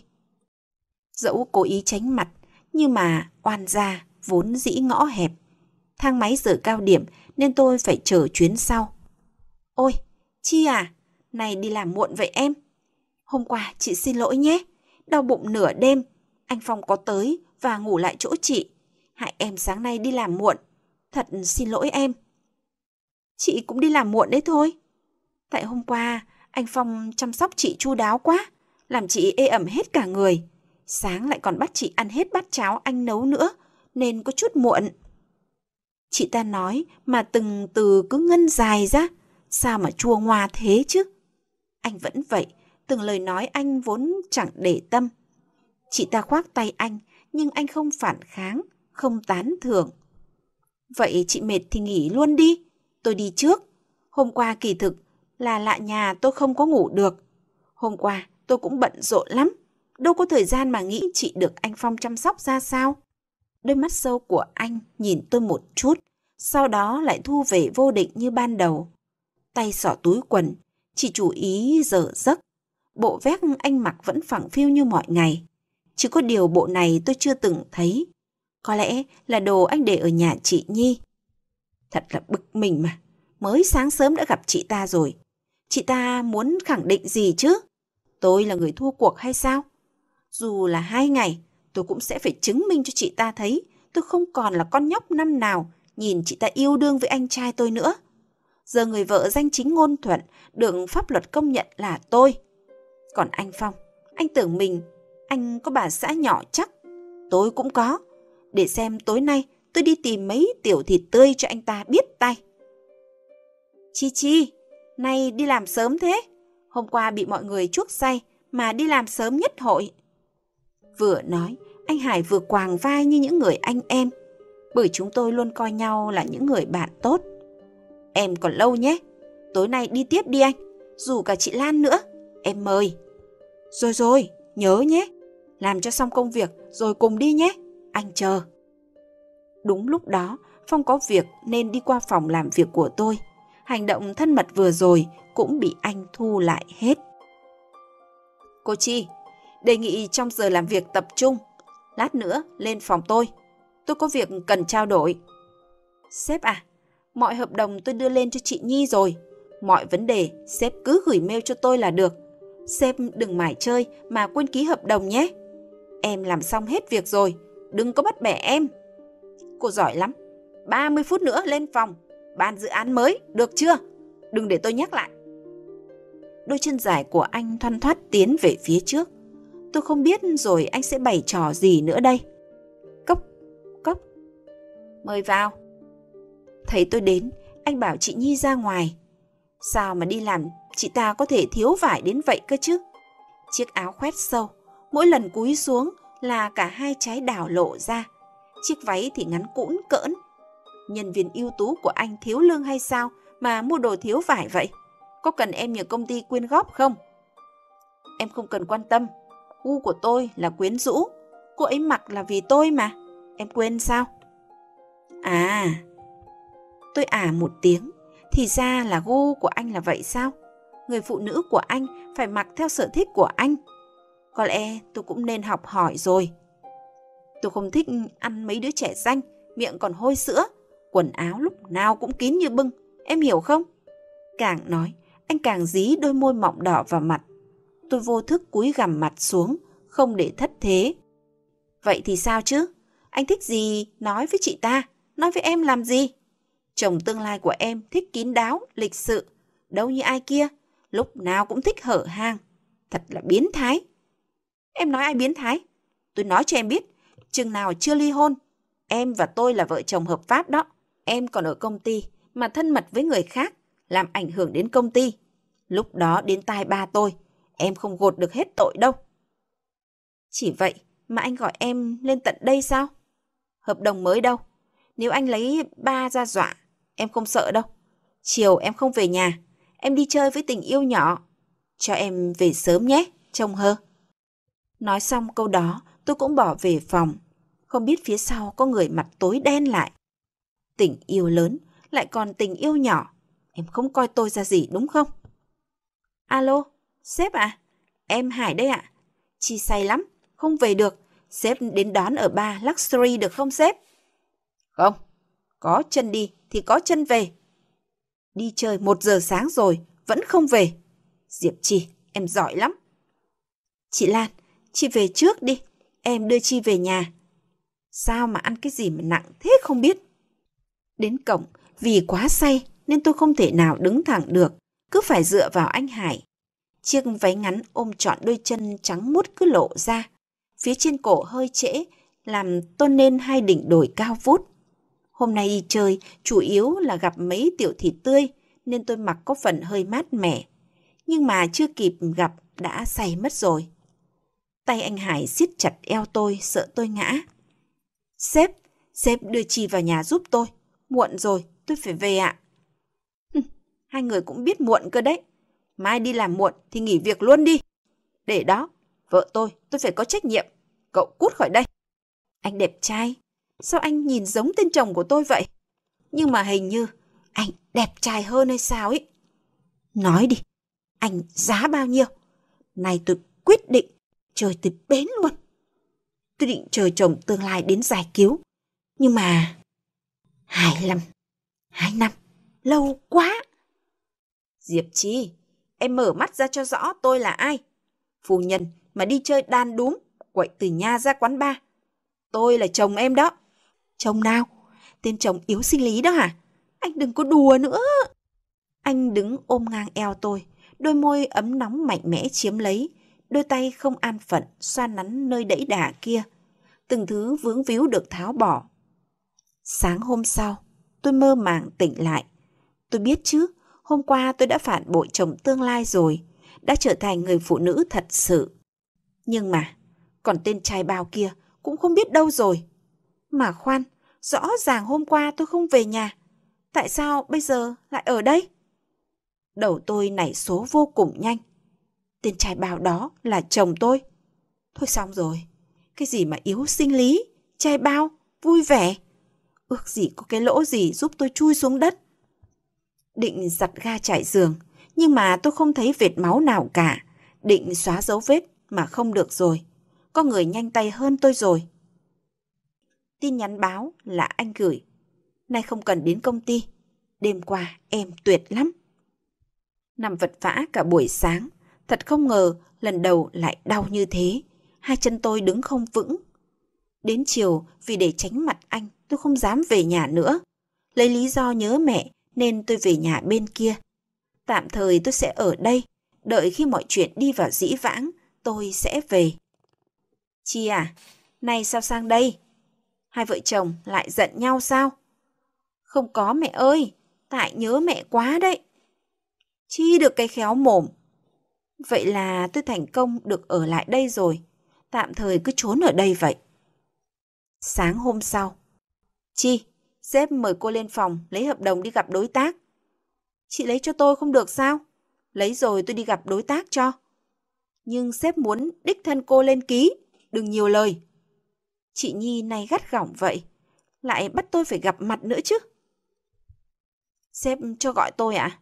Dẫu cố ý tránh mặt, nhưng mà oan gia vốn dĩ ngõ hẹp. Thang máy giờ cao điểm nên tôi phải chờ chuyến sau. Ôi, Chi à, này đi làm muộn vậy em. Hôm qua chị xin lỗi nhé, đau bụng nửa đêm. Anh Phong có tới và ngủ lại chỗ chị. Hại em sáng nay đi làm muộn. Thật xin lỗi em. Chị cũng đi làm muộn đấy thôi. Tại hôm qua, anh Phong chăm sóc chị chu đáo quá, làm chị ê ẩm hết cả người. Sáng lại còn bắt chị ăn hết bát cháo anh nấu nữa, nên có chút muộn. Chị ta nói mà từng từ cứ ngân dài ra, sao mà chua ngoa thế chứ? Anh vẫn vậy, từng lời nói anh vốn chẳng để tâm. Chị ta khoác tay anh, nhưng anh không phản kháng, không tán thưởng. Vậy chị mệt thì nghỉ luôn đi, tôi đi trước. Hôm qua kỳ thực là lạ nhà tôi không có ngủ được. Hôm qua tôi cũng bận rộn lắm đâu có thời gian mà nghĩ chị được anh Phong chăm sóc ra sao. Đôi mắt sâu của anh nhìn tôi một chút, sau đó lại thu về vô định như ban đầu. Tay xỏ túi quần, chị chú ý giờ giấc. Bộ vét anh mặc vẫn phẳng phiu như mọi ngày. Chỉ có điều bộ này tôi chưa từng thấy. Có lẽ là đồ anh để ở nhà chị Nhi. Thật là bực mình mà. Mới sáng sớm đã gặp chị ta rồi. Chị ta muốn khẳng định gì chứ? Tôi là người thua cuộc hay sao? dù là hai ngày, tôi cũng sẽ phải chứng minh cho chị ta thấy tôi không còn là con nhóc năm nào nhìn chị ta yêu đương với anh trai tôi nữa. Giờ người vợ danh chính ngôn thuận được pháp luật công nhận là tôi. Còn anh Phong, anh tưởng mình, anh có bà xã nhỏ chắc, tôi cũng có. Để xem tối nay tôi đi tìm mấy tiểu thịt tươi cho anh ta biết tay. Chi Chi, nay đi làm sớm thế. Hôm qua bị mọi người chuốc say mà đi làm sớm nhất hội. Vừa nói, anh Hải vừa quàng vai như những người anh em, bởi chúng tôi luôn coi nhau là những người bạn tốt. Em còn lâu nhé, tối nay đi tiếp đi anh, dù cả chị Lan nữa, em mời. Rồi rồi, nhớ nhé, làm cho xong công việc rồi cùng đi nhé, anh chờ. Đúng lúc đó, Phong có việc nên đi qua phòng làm việc của tôi. Hành động thân mật vừa rồi cũng bị anh thu lại hết. Cô Chi, đề nghị trong giờ làm việc tập trung. Lát nữa lên phòng tôi, tôi có việc cần trao đổi. Sếp à, mọi hợp đồng tôi đưa lên cho chị Nhi rồi. Mọi vấn đề sếp cứ gửi mail cho tôi là được. Sếp đừng mải chơi mà quên ký hợp đồng nhé. Em làm xong hết việc rồi, đừng có bắt bẻ em. Cô giỏi lắm, 30 phút nữa lên phòng, bàn dự án mới, được chưa? Đừng để tôi nhắc lại. Đôi chân dài của anh thoăn thoát tiến về phía trước. Tôi không biết rồi anh sẽ bày trò gì nữa đây. Cốc, cốc, mời vào. Thấy tôi đến, anh bảo chị Nhi ra ngoài. Sao mà đi làm, chị ta có thể thiếu vải đến vậy cơ chứ? Chiếc áo khoét sâu, mỗi lần cúi xuống là cả hai trái đảo lộ ra. Chiếc váy thì ngắn cũn cỡn. Nhân viên ưu tú của anh thiếu lương hay sao mà mua đồ thiếu vải vậy? Có cần em nhờ công ty quyên góp không? Em không cần quan tâm, gu của tôi là quyến rũ. Cô ấy mặc là vì tôi mà. Em quên sao? À, tôi à một tiếng. Thì ra là gu của anh là vậy sao? Người phụ nữ của anh phải mặc theo sở thích của anh. Có lẽ tôi cũng nên học hỏi rồi. Tôi không thích ăn mấy đứa trẻ danh, miệng còn hôi sữa, quần áo lúc nào cũng kín như bưng. Em hiểu không? Càng nói, anh càng dí đôi môi mọng đỏ vào mặt tôi vô thức cúi gằm mặt xuống, không để thất thế. Vậy thì sao chứ? Anh thích gì nói với chị ta, nói với em làm gì? Chồng tương lai của em thích kín đáo, lịch sự, đâu như ai kia, lúc nào cũng thích hở hang. Thật là biến thái. Em nói ai biến thái? Tôi nói cho em biết, chừng nào chưa ly hôn, em và tôi là vợ chồng hợp pháp đó. Em còn ở công ty mà thân mật với người khác, làm ảnh hưởng đến công ty. Lúc đó đến tai ba tôi, em không gột được hết tội đâu. Chỉ vậy mà anh gọi em lên tận đây sao? Hợp đồng mới đâu? Nếu anh lấy ba ra dọa, em không sợ đâu. Chiều em không về nhà, em đi chơi với tình yêu nhỏ. Cho em về sớm nhé, trông hơ. Nói xong câu đó, tôi cũng bỏ về phòng. Không biết phía sau có người mặt tối đen lại. Tình yêu lớn, lại còn tình yêu nhỏ. Em không coi tôi ra gì đúng không? Alo? Sếp à? em Hải đây ạ. À? Chi say lắm, không về được. Sếp đến đón ở ba Luxury được không sếp? Không, có chân đi thì có chân về. Đi chơi một giờ sáng rồi, vẫn không về. Diệp Chi, em giỏi lắm. Chị Lan, chị về trước đi, em đưa Chi về nhà. Sao mà ăn cái gì mà nặng thế không biết. Đến cổng, vì quá say nên tôi không thể nào đứng thẳng được, cứ phải dựa vào anh Hải. Chiếc váy ngắn ôm trọn đôi chân trắng muốt cứ lộ ra. Phía trên cổ hơi trễ, làm tôn nên hai đỉnh đồi cao vút. Hôm nay đi chơi, chủ yếu là gặp mấy tiểu thịt tươi, nên tôi mặc có phần hơi mát mẻ. Nhưng mà chưa kịp gặp, đã say mất rồi. Tay anh Hải siết chặt eo tôi, sợ tôi ngã. Sếp, sếp đưa chi vào nhà giúp tôi. Muộn rồi, tôi phải về ạ. [laughs] Hai người cũng biết muộn cơ đấy mai đi làm muộn thì nghỉ việc luôn đi. Để đó, vợ tôi, tôi phải có trách nhiệm. Cậu cút khỏi đây. Anh đẹp trai, sao anh nhìn giống tên chồng của tôi vậy? Nhưng mà hình như anh đẹp trai hơn hay sao ấy. Nói đi, anh giá bao nhiêu? Này tôi quyết định trời tới bến luôn. Tôi định chờ chồng tương lai đến giải cứu. Nhưng mà... Hai năm, hai năm, lâu quá. Diệp Chi, em mở mắt ra cho rõ tôi là ai. Phu nhân mà đi chơi đan đúm, quậy từ nhà ra quán bar. Tôi là chồng em đó. Chồng nào? Tên chồng yếu sinh lý đó hả? Anh đừng có đùa nữa. Anh đứng ôm ngang eo tôi, đôi môi ấm nóng mạnh mẽ chiếm lấy, đôi tay không an phận xoa nắn nơi đẫy đà kia. Từng thứ vướng víu được tháo bỏ. Sáng hôm sau, tôi mơ màng tỉnh lại. Tôi biết chứ, Hôm qua tôi đã phản bội chồng tương lai rồi, đã trở thành người phụ nữ thật sự. Nhưng mà, còn tên trai bao kia cũng không biết đâu rồi. Mà khoan, rõ ràng hôm qua tôi không về nhà. Tại sao bây giờ lại ở đây? Đầu tôi nảy số vô cùng nhanh. Tên trai bao đó là chồng tôi. Thôi xong rồi, cái gì mà yếu sinh lý, trai bao, vui vẻ. Ước gì có cái lỗ gì giúp tôi chui xuống đất. Định giặt ga trải giường, nhưng mà tôi không thấy vệt máu nào cả. Định xóa dấu vết mà không được rồi. Có người nhanh tay hơn tôi rồi. Tin nhắn báo là anh gửi. Nay không cần đến công ty. Đêm qua em tuyệt lắm. Nằm vật vã cả buổi sáng. Thật không ngờ lần đầu lại đau như thế. Hai chân tôi đứng không vững. Đến chiều vì để tránh mặt anh tôi không dám về nhà nữa. Lấy lý do nhớ mẹ nên tôi về nhà bên kia. Tạm thời tôi sẽ ở đây, đợi khi mọi chuyện đi vào dĩ vãng, tôi sẽ về. Chi à, nay sao sang đây? Hai vợ chồng lại giận nhau sao? Không có mẹ ơi, tại nhớ mẹ quá đấy. Chi được cái khéo mồm. Vậy là tôi thành công được ở lại đây rồi, tạm thời cứ trốn ở đây vậy. Sáng hôm sau, Chi, Sếp mời cô lên phòng lấy hợp đồng đi gặp đối tác. Chị lấy cho tôi không được sao? Lấy rồi tôi đi gặp đối tác cho. Nhưng sếp muốn đích thân cô lên ký, đừng nhiều lời. Chị Nhi này gắt gỏng vậy, lại bắt tôi phải gặp mặt nữa chứ. Sếp cho gọi tôi ạ? À?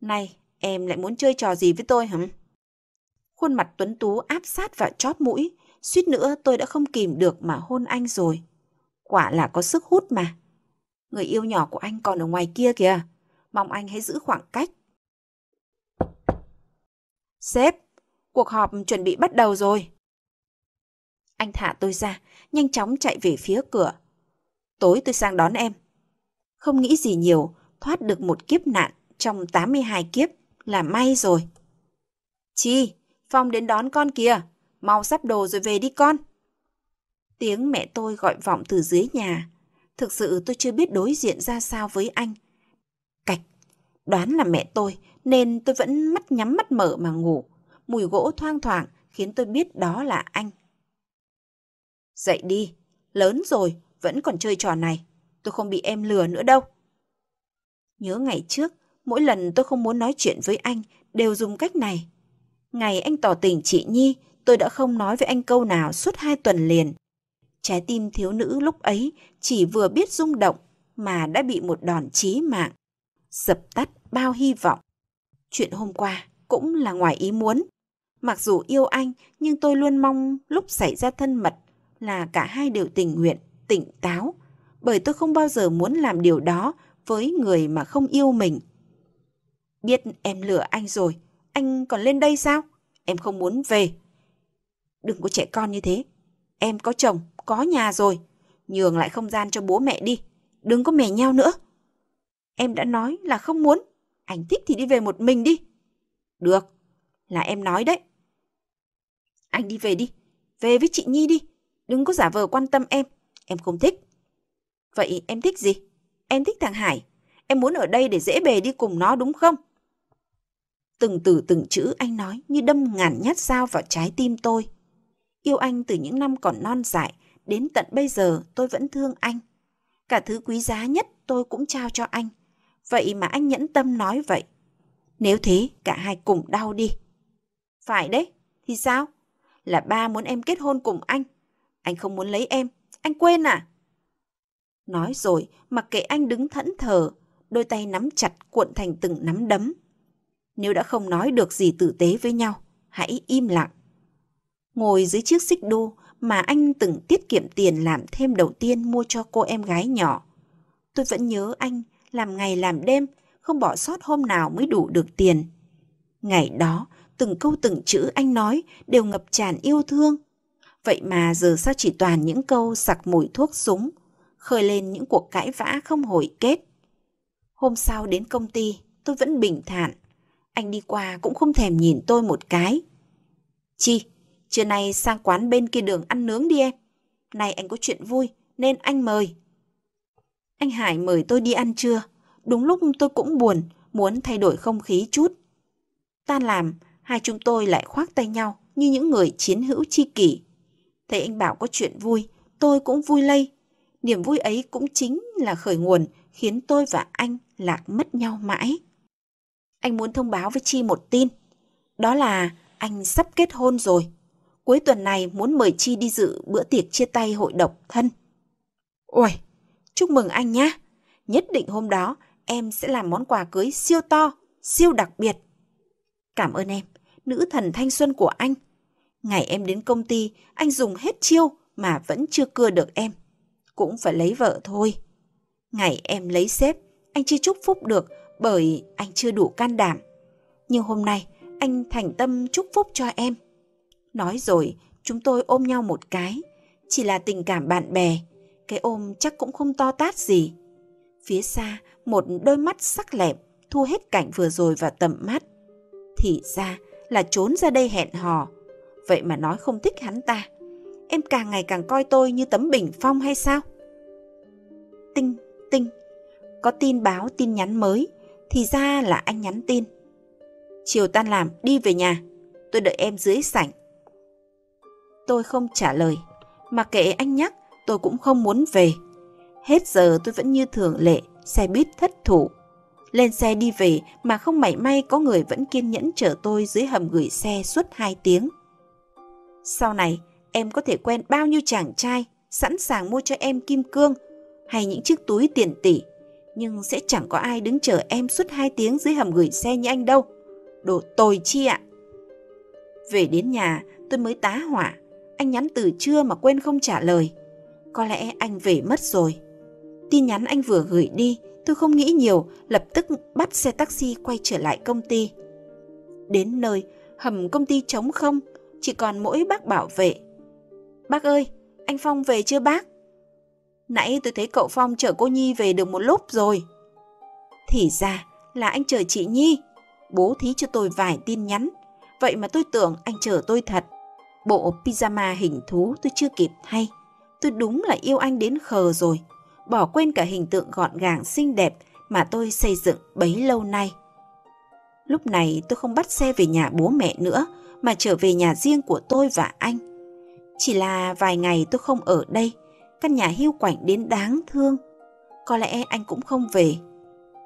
Này, em lại muốn chơi trò gì với tôi hả? Khuôn mặt Tuấn Tú áp sát vào chóp mũi, suýt nữa tôi đã không kìm được mà hôn anh rồi. Quả là có sức hút mà. Người yêu nhỏ của anh còn ở ngoài kia kìa. Mong anh hãy giữ khoảng cách. Sếp, cuộc họp chuẩn bị bắt đầu rồi. Anh thả tôi ra, nhanh chóng chạy về phía cửa. Tối tôi sang đón em. Không nghĩ gì nhiều, thoát được một kiếp nạn trong 82 kiếp là may rồi. Chi, Phong đến đón con kìa, mau sắp đồ rồi về đi con. Tiếng mẹ tôi gọi vọng từ dưới nhà, Thực sự tôi chưa biết đối diện ra sao với anh. Cạch, đoán là mẹ tôi nên tôi vẫn mắt nhắm mắt mở mà ngủ. Mùi gỗ thoang thoảng khiến tôi biết đó là anh. Dậy đi, lớn rồi, vẫn còn chơi trò này. Tôi không bị em lừa nữa đâu. Nhớ ngày trước, mỗi lần tôi không muốn nói chuyện với anh đều dùng cách này. Ngày anh tỏ tình chị Nhi, tôi đã không nói với anh câu nào suốt hai tuần liền. Trái tim thiếu nữ lúc ấy chỉ vừa biết rung động mà đã bị một đòn chí mạng, dập tắt bao hy vọng. Chuyện hôm qua cũng là ngoài ý muốn. Mặc dù yêu anh, nhưng tôi luôn mong lúc xảy ra thân mật là cả hai đều tình nguyện, tỉnh táo, bởi tôi không bao giờ muốn làm điều đó với người mà không yêu mình. Biết em lừa anh rồi, anh còn lên đây sao? Em không muốn về. Đừng có trẻ con như thế. Em có chồng, có nhà rồi, nhường lại không gian cho bố mẹ đi, đừng có mè nhau nữa. Em đã nói là không muốn, anh thích thì đi về một mình đi. Được, là em nói đấy. Anh đi về đi, về với chị Nhi đi, đừng có giả vờ quan tâm em, em không thích. Vậy em thích gì? Em thích thằng Hải, em muốn ở đây để dễ bề đi cùng nó đúng không? Từng từ từng chữ anh nói như đâm ngàn nhát dao vào trái tim tôi. Yêu anh từ những năm còn non dại, đến tận bây giờ tôi vẫn thương anh. Cả thứ quý giá nhất tôi cũng trao cho anh. Vậy mà anh nhẫn tâm nói vậy. Nếu thế, cả hai cùng đau đi. Phải đấy, thì sao? Là ba muốn em kết hôn cùng anh. Anh không muốn lấy em, anh quên à? Nói rồi, mặc kệ anh đứng thẫn thờ, đôi tay nắm chặt cuộn thành từng nắm đấm. Nếu đã không nói được gì tử tế với nhau, hãy im lặng. Ngồi dưới chiếc xích đu, mà anh từng tiết kiệm tiền làm thêm đầu tiên mua cho cô em gái nhỏ. Tôi vẫn nhớ anh làm ngày làm đêm, không bỏ sót hôm nào mới đủ được tiền. Ngày đó, từng câu từng chữ anh nói đều ngập tràn yêu thương. Vậy mà giờ sao chỉ toàn những câu sặc mùi thuốc súng, khơi lên những cuộc cãi vã không hồi kết. Hôm sau đến công ty, tôi vẫn bình thản. Anh đi qua cũng không thèm nhìn tôi một cái. Chi, Trưa nay sang quán bên kia đường ăn nướng đi em. Nay anh có chuyện vui nên anh mời. Anh Hải mời tôi đi ăn trưa. Đúng lúc tôi cũng buồn, muốn thay đổi không khí chút. Tan làm, hai chúng tôi lại khoác tay nhau như những người chiến hữu chi kỷ. Thấy anh bảo có chuyện vui, tôi cũng vui lây. Niềm vui ấy cũng chính là khởi nguồn khiến tôi và anh lạc mất nhau mãi. Anh muốn thông báo với Chi một tin. Đó là anh sắp kết hôn rồi cuối tuần này muốn mời Chi đi dự bữa tiệc chia tay hội độc thân. Ôi, chúc mừng anh nhé. Nhất định hôm đó em sẽ làm món quà cưới siêu to, siêu đặc biệt. Cảm ơn em, nữ thần thanh xuân của anh. Ngày em đến công ty, anh dùng hết chiêu mà vẫn chưa cưa được em. Cũng phải lấy vợ thôi. Ngày em lấy sếp, anh chưa chúc phúc được bởi anh chưa đủ can đảm. Nhưng hôm nay, anh thành tâm chúc phúc cho em. Nói rồi, chúng tôi ôm nhau một cái. Chỉ là tình cảm bạn bè, cái ôm chắc cũng không to tát gì. Phía xa, một đôi mắt sắc lẹm thu hết cảnh vừa rồi vào tầm mắt. Thì ra là trốn ra đây hẹn hò. Vậy mà nói không thích hắn ta. Em càng ngày càng coi tôi như tấm bình phong hay sao? Tinh, tinh. Có tin báo tin nhắn mới. Thì ra là anh nhắn tin. Chiều tan làm, đi về nhà. Tôi đợi em dưới sảnh tôi không trả lời. Mà kệ anh nhắc, tôi cũng không muốn về. Hết giờ tôi vẫn như thường lệ, xe buýt thất thủ. Lên xe đi về mà không mảy may có người vẫn kiên nhẫn chở tôi dưới hầm gửi xe suốt 2 tiếng. Sau này, em có thể quen bao nhiêu chàng trai sẵn sàng mua cho em kim cương hay những chiếc túi tiền tỷ. Nhưng sẽ chẳng có ai đứng chờ em suốt 2 tiếng dưới hầm gửi xe như anh đâu. Đồ tồi chi ạ. Về đến nhà, tôi mới tá hỏa anh nhắn từ trưa mà quên không trả lời. Có lẽ anh về mất rồi. Tin nhắn anh vừa gửi đi, tôi không nghĩ nhiều, lập tức bắt xe taxi quay trở lại công ty. Đến nơi, hầm công ty trống không, chỉ còn mỗi bác bảo vệ. Bác ơi, anh Phong về chưa bác? Nãy tôi thấy cậu Phong chở cô Nhi về được một lúc rồi. Thì ra là anh chờ chị Nhi, bố thí cho tôi vài tin nhắn. Vậy mà tôi tưởng anh chờ tôi thật. Bộ pyjama hình thú tôi chưa kịp thay. Tôi đúng là yêu anh đến khờ rồi. Bỏ quên cả hình tượng gọn gàng xinh đẹp mà tôi xây dựng bấy lâu nay. Lúc này tôi không bắt xe về nhà bố mẹ nữa mà trở về nhà riêng của tôi và anh. Chỉ là vài ngày tôi không ở đây, căn nhà hiu quạnh đến đáng thương. Có lẽ anh cũng không về.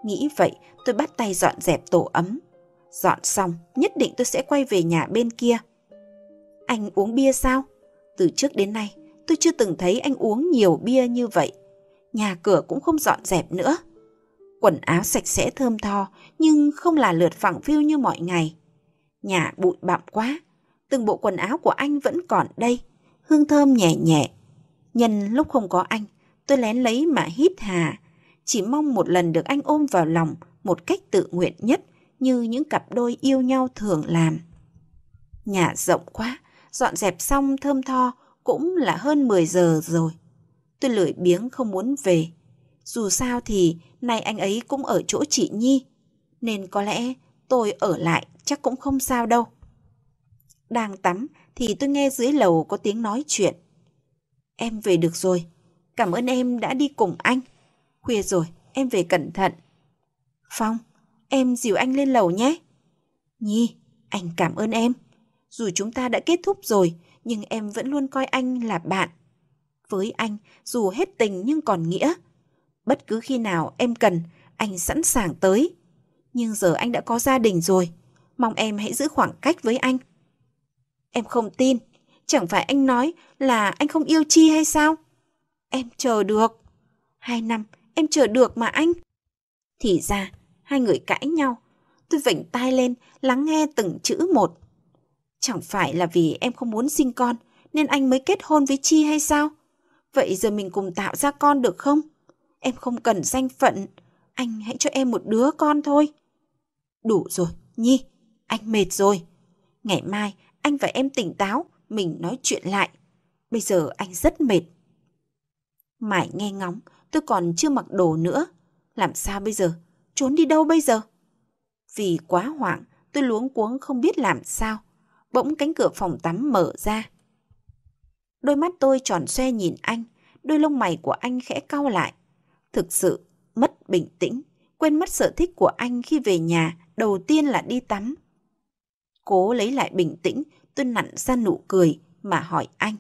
Nghĩ vậy, tôi bắt tay dọn dẹp tổ ấm. Dọn xong, nhất định tôi sẽ quay về nhà bên kia. Anh uống bia sao? Từ trước đến nay, tôi chưa từng thấy anh uống nhiều bia như vậy. Nhà cửa cũng không dọn dẹp nữa. Quần áo sạch sẽ thơm tho, nhưng không là lượt phẳng phiu như mọi ngày. Nhà bụi bặm quá, từng bộ quần áo của anh vẫn còn đây, hương thơm nhẹ nhẹ. Nhân lúc không có anh, tôi lén lấy mà hít hà, chỉ mong một lần được anh ôm vào lòng một cách tự nguyện nhất như những cặp đôi yêu nhau thường làm. Nhà rộng quá, dọn dẹp xong thơm tho cũng là hơn 10 giờ rồi. Tôi lười biếng không muốn về. Dù sao thì nay anh ấy cũng ở chỗ chị Nhi, nên có lẽ tôi ở lại chắc cũng không sao đâu. Đang tắm thì tôi nghe dưới lầu có tiếng nói chuyện. Em về được rồi, cảm ơn em đã đi cùng anh. Khuya rồi, em về cẩn thận. Phong, em dìu anh lên lầu nhé. Nhi, anh cảm ơn em. Dù chúng ta đã kết thúc rồi, nhưng em vẫn luôn coi anh là bạn. Với anh, dù hết tình nhưng còn nghĩa. Bất cứ khi nào em cần, anh sẵn sàng tới. Nhưng giờ anh đã có gia đình rồi, mong em hãy giữ khoảng cách với anh. Em không tin, chẳng phải anh nói là anh không yêu Chi hay sao? Em chờ được. Hai năm, em chờ được mà anh. Thì ra, hai người cãi nhau. Tôi vảnh tai lên, lắng nghe từng chữ một. Chẳng phải là vì em không muốn sinh con nên anh mới kết hôn với Chi hay sao? Vậy giờ mình cùng tạo ra con được không? Em không cần danh phận, anh hãy cho em một đứa con thôi. Đủ rồi, Nhi, anh mệt rồi. Ngày mai anh và em tỉnh táo, mình nói chuyện lại. Bây giờ anh rất mệt. Mãi nghe ngóng, tôi còn chưa mặc đồ nữa. Làm sao bây giờ? Trốn đi đâu bây giờ? Vì quá hoảng, tôi luống cuống không biết làm sao bỗng cánh cửa phòng tắm mở ra. Đôi mắt tôi tròn xoe nhìn anh, đôi lông mày của anh khẽ cau lại. Thực sự, mất bình tĩnh, quên mất sở thích của anh khi về nhà, đầu tiên là đi tắm. Cố lấy lại bình tĩnh, tôi nặn ra nụ cười mà hỏi anh.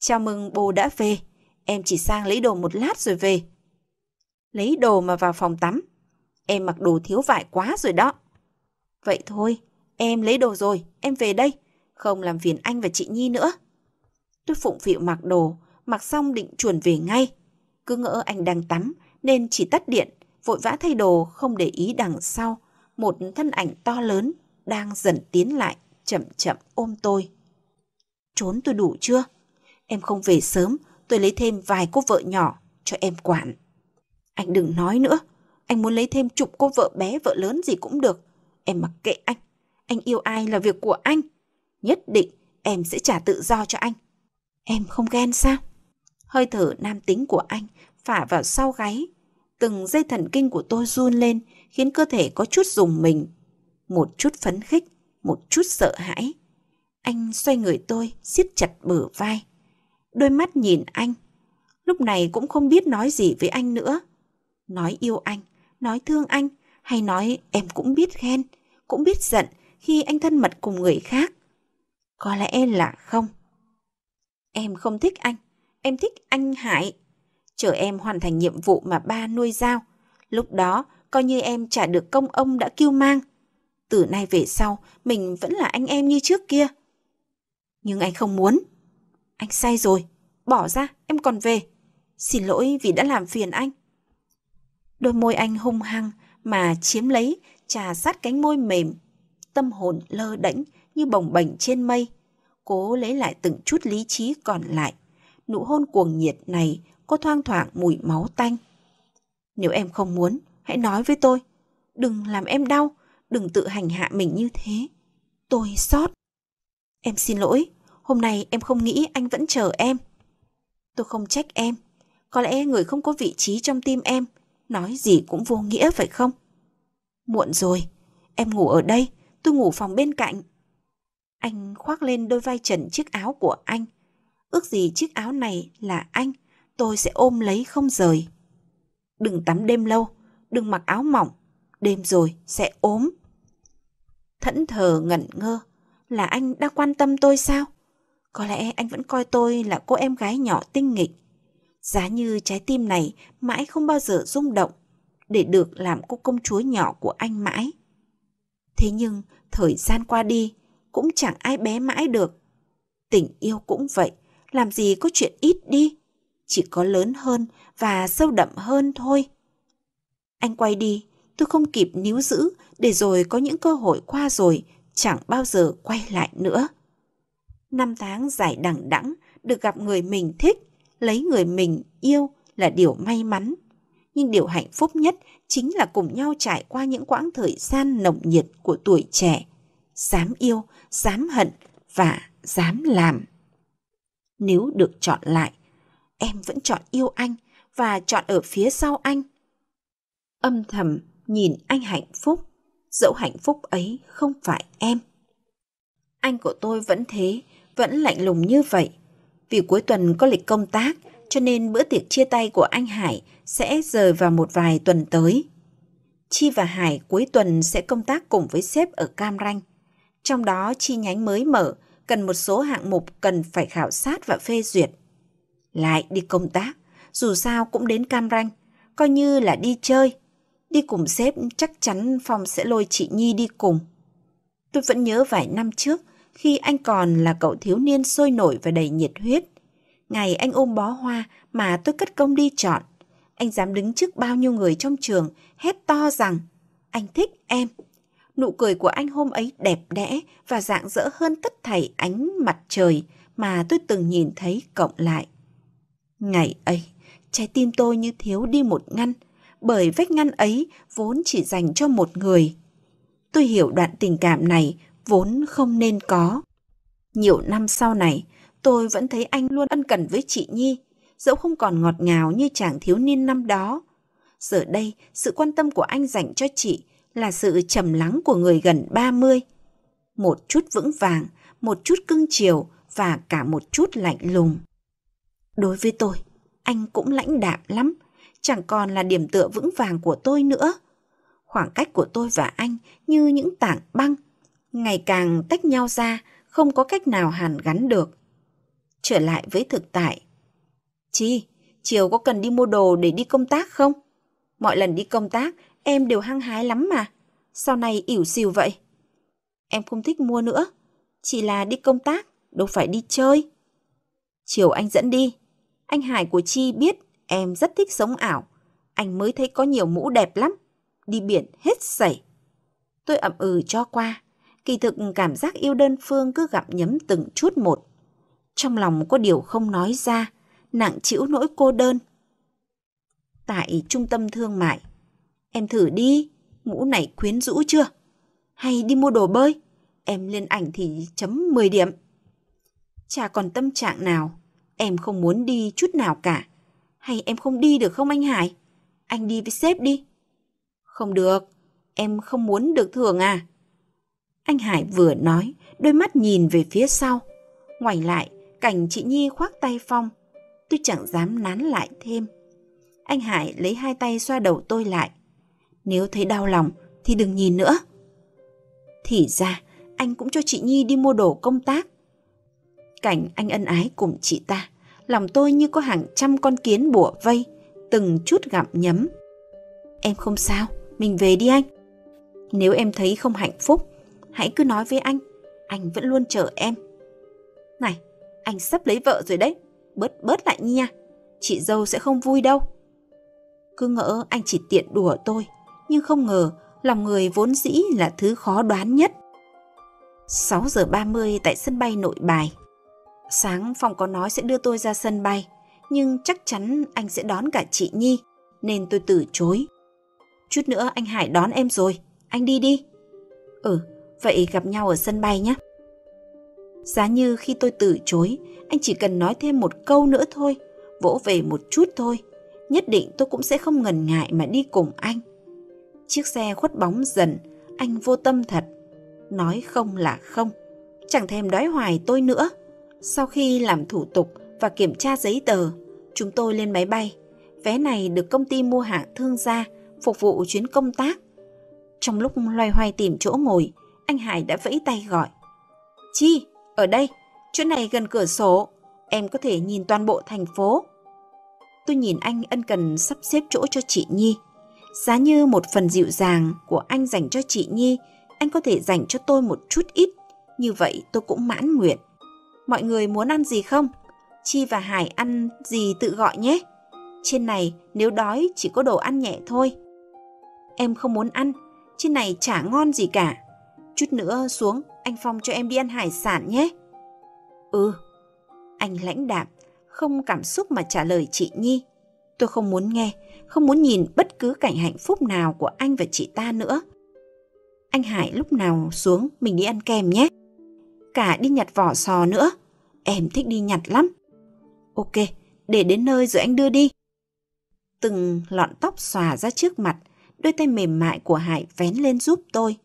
Chào mừng bố đã về, em chỉ sang lấy đồ một lát rồi về. Lấy đồ mà vào phòng tắm, em mặc đồ thiếu vải quá rồi đó. Vậy thôi, Em lấy đồ rồi, em về đây, không làm phiền anh và chị Nhi nữa. Tôi phụng phịu mặc đồ, mặc xong định chuồn về ngay. Cứ ngỡ anh đang tắm nên chỉ tắt điện, vội vã thay đồ không để ý đằng sau. Một thân ảnh to lớn đang dần tiến lại, chậm chậm ôm tôi. Trốn tôi đủ chưa? Em không về sớm, tôi lấy thêm vài cô vợ nhỏ cho em quản. Anh đừng nói nữa, anh muốn lấy thêm chục cô vợ bé vợ lớn gì cũng được. Em mặc kệ anh, anh yêu ai là việc của anh. Nhất định em sẽ trả tự do cho anh. Em không ghen sao? Hơi thở nam tính của anh phả vào sau gáy. Từng dây thần kinh của tôi run lên khiến cơ thể có chút dùng mình. Một chút phấn khích, một chút sợ hãi. Anh xoay người tôi, siết chặt bờ vai. Đôi mắt nhìn anh. Lúc này cũng không biết nói gì với anh nữa. Nói yêu anh, nói thương anh, hay nói em cũng biết ghen, cũng biết giận, khi anh thân mật cùng người khác? Có lẽ là không. Em không thích anh, em thích anh Hải. Chờ em hoàn thành nhiệm vụ mà ba nuôi giao. Lúc đó, coi như em trả được công ông đã kêu mang. Từ nay về sau, mình vẫn là anh em như trước kia. Nhưng anh không muốn. Anh sai rồi, bỏ ra, em còn về. Xin lỗi vì đã làm phiền anh. Đôi môi anh hung hăng mà chiếm lấy, trà sát cánh môi mềm tâm hồn lơ đễnh như bồng bềnh trên mây. Cố lấy lại từng chút lý trí còn lại. Nụ hôn cuồng nhiệt này có thoang thoảng mùi máu tanh. Nếu em không muốn, hãy nói với tôi. Đừng làm em đau, đừng tự hành hạ mình như thế. Tôi xót Em xin lỗi, hôm nay em không nghĩ anh vẫn chờ em. Tôi không trách em, có lẽ người không có vị trí trong tim em, nói gì cũng vô nghĩa phải không? Muộn rồi, em ngủ ở đây, tôi ngủ phòng bên cạnh. Anh khoác lên đôi vai trần chiếc áo của anh. Ước gì chiếc áo này là anh, tôi sẽ ôm lấy không rời. Đừng tắm đêm lâu, đừng mặc áo mỏng, đêm rồi sẽ ốm. Thẫn thờ ngẩn ngơ, là anh đã quan tâm tôi sao? Có lẽ anh vẫn coi tôi là cô em gái nhỏ tinh nghịch. Giá như trái tim này mãi không bao giờ rung động để được làm cô công chúa nhỏ của anh mãi. Thế nhưng thời gian qua đi cũng chẳng ai bé mãi được. Tình yêu cũng vậy, làm gì có chuyện ít đi, chỉ có lớn hơn và sâu đậm hơn thôi. Anh quay đi, tôi không kịp níu giữ để rồi có những cơ hội qua rồi, chẳng bao giờ quay lại nữa. Năm tháng dài đằng đẵng được gặp người mình thích, lấy người mình yêu là điều may mắn nhưng điều hạnh phúc nhất chính là cùng nhau trải qua những quãng thời gian nồng nhiệt của tuổi trẻ, dám yêu, dám hận và dám làm. Nếu được chọn lại, em vẫn chọn yêu anh và chọn ở phía sau anh. Âm thầm nhìn anh hạnh phúc, dẫu hạnh phúc ấy không phải em. Anh của tôi vẫn thế, vẫn lạnh lùng như vậy. Vì cuối tuần có lịch công tác cho nên bữa tiệc chia tay của anh Hải sẽ rời vào một vài tuần tới. Chi và Hải cuối tuần sẽ công tác cùng với sếp ở Cam Ranh. Trong đó chi nhánh mới mở, cần một số hạng mục cần phải khảo sát và phê duyệt. Lại đi công tác, dù sao cũng đến Cam Ranh, coi như là đi chơi. Đi cùng sếp chắc chắn Phong sẽ lôi chị Nhi đi cùng. Tôi vẫn nhớ vài năm trước, khi anh còn là cậu thiếu niên sôi nổi và đầy nhiệt huyết, Ngày anh ôm bó hoa mà tôi cất công đi chọn. Anh dám đứng trước bao nhiêu người trong trường, hét to rằng anh thích em. Nụ cười của anh hôm ấy đẹp đẽ và rạng rỡ hơn tất thảy ánh mặt trời mà tôi từng nhìn thấy cộng lại. Ngày ấy, trái tim tôi như thiếu đi một ngăn, bởi vách ngăn ấy vốn chỉ dành cho một người. Tôi hiểu đoạn tình cảm này vốn không nên có. Nhiều năm sau này, tôi vẫn thấy anh luôn ân cần với chị Nhi, dẫu không còn ngọt ngào như chàng thiếu niên năm đó. Giờ đây, sự quan tâm của anh dành cho chị là sự trầm lắng của người gần 30. Một chút vững vàng, một chút cưng chiều và cả một chút lạnh lùng. Đối với tôi, anh cũng lãnh đạm lắm, chẳng còn là điểm tựa vững vàng của tôi nữa. Khoảng cách của tôi và anh như những tảng băng, ngày càng tách nhau ra, không có cách nào hàn gắn được trở lại với thực tại. Chi, chiều có cần đi mua đồ để đi công tác không? Mọi lần đi công tác, em đều hăng hái lắm mà. Sau này ỉu xìu vậy? Em không thích mua nữa. Chỉ là đi công tác, đâu phải đi chơi. Chiều anh dẫn đi. Anh Hải của Chi biết em rất thích sống ảo. Anh mới thấy có nhiều mũ đẹp lắm. Đi biển hết sảy. Tôi ậm ừ cho qua. Kỳ thực cảm giác yêu đơn phương cứ gặm nhấm từng chút một trong lòng có điều không nói ra, nặng chịu nỗi cô đơn. Tại trung tâm thương mại, em thử đi, ngũ này quyến rũ chưa? Hay đi mua đồ bơi? Em lên ảnh thì chấm 10 điểm. Chả còn tâm trạng nào, em không muốn đi chút nào cả. Hay em không đi được không anh Hải? Anh đi với sếp đi. Không được, em không muốn được thưởng à? Anh Hải vừa nói, đôi mắt nhìn về phía sau. Ngoảnh lại, Cảnh chị Nhi khoác tay Phong. Tôi chẳng dám nán lại thêm. Anh Hải lấy hai tay xoa đầu tôi lại. Nếu thấy đau lòng thì đừng nhìn nữa. Thì ra, anh cũng cho chị Nhi đi mua đồ công tác. Cảnh anh ân ái cùng chị ta, lòng tôi như có hàng trăm con kiến bủa vây, từng chút gặm nhấm. Em không sao, mình về đi anh. Nếu em thấy không hạnh phúc, hãy cứ nói với anh, anh vẫn luôn chờ em. Này, anh sắp lấy vợ rồi đấy, bớt bớt lại nha, chị dâu sẽ không vui đâu. Cứ ngỡ anh chỉ tiện đùa tôi, nhưng không ngờ lòng người vốn dĩ là thứ khó đoán nhất. 6 giờ 30 tại sân bay nội bài. Sáng Phong có nói sẽ đưa tôi ra sân bay, nhưng chắc chắn anh sẽ đón cả chị Nhi, nên tôi từ chối. Chút nữa anh Hải đón em rồi, anh đi đi. Ừ, vậy gặp nhau ở sân bay nhé. Giá như khi tôi từ chối, anh chỉ cần nói thêm một câu nữa thôi, vỗ về một chút thôi, nhất định tôi cũng sẽ không ngần ngại mà đi cùng anh. Chiếc xe khuất bóng dần, anh vô tâm thật. Nói không là không, chẳng thèm đói hoài tôi nữa. Sau khi làm thủ tục và kiểm tra giấy tờ, chúng tôi lên máy bay. Vé này được công ty mua hạng thương gia, phục vụ chuyến công tác. Trong lúc loay hoay tìm chỗ ngồi, anh Hải đã vẫy tay gọi. Chi, ở đây, chỗ này gần cửa sổ, em có thể nhìn toàn bộ thành phố. Tôi nhìn anh ân cần sắp xếp chỗ cho chị Nhi. Giá như một phần dịu dàng của anh dành cho chị Nhi, anh có thể dành cho tôi một chút ít. Như vậy tôi cũng mãn nguyện. Mọi người muốn ăn gì không? Chi và Hải ăn gì tự gọi nhé. Trên này nếu đói chỉ có đồ ăn nhẹ thôi. Em không muốn ăn, trên này chả ngon gì cả. Chút nữa xuống anh Phong cho em đi ăn hải sản nhé. Ừ, anh lãnh đạm, không cảm xúc mà trả lời chị Nhi. Tôi không muốn nghe, không muốn nhìn bất cứ cảnh hạnh phúc nào của anh và chị ta nữa. Anh Hải lúc nào xuống mình đi ăn kem nhé. Cả đi nhặt vỏ sò nữa, em thích đi nhặt lắm. Ok, để đến nơi rồi anh đưa đi. Từng lọn tóc xòa ra trước mặt, đôi tay mềm mại của Hải vén lên giúp tôi.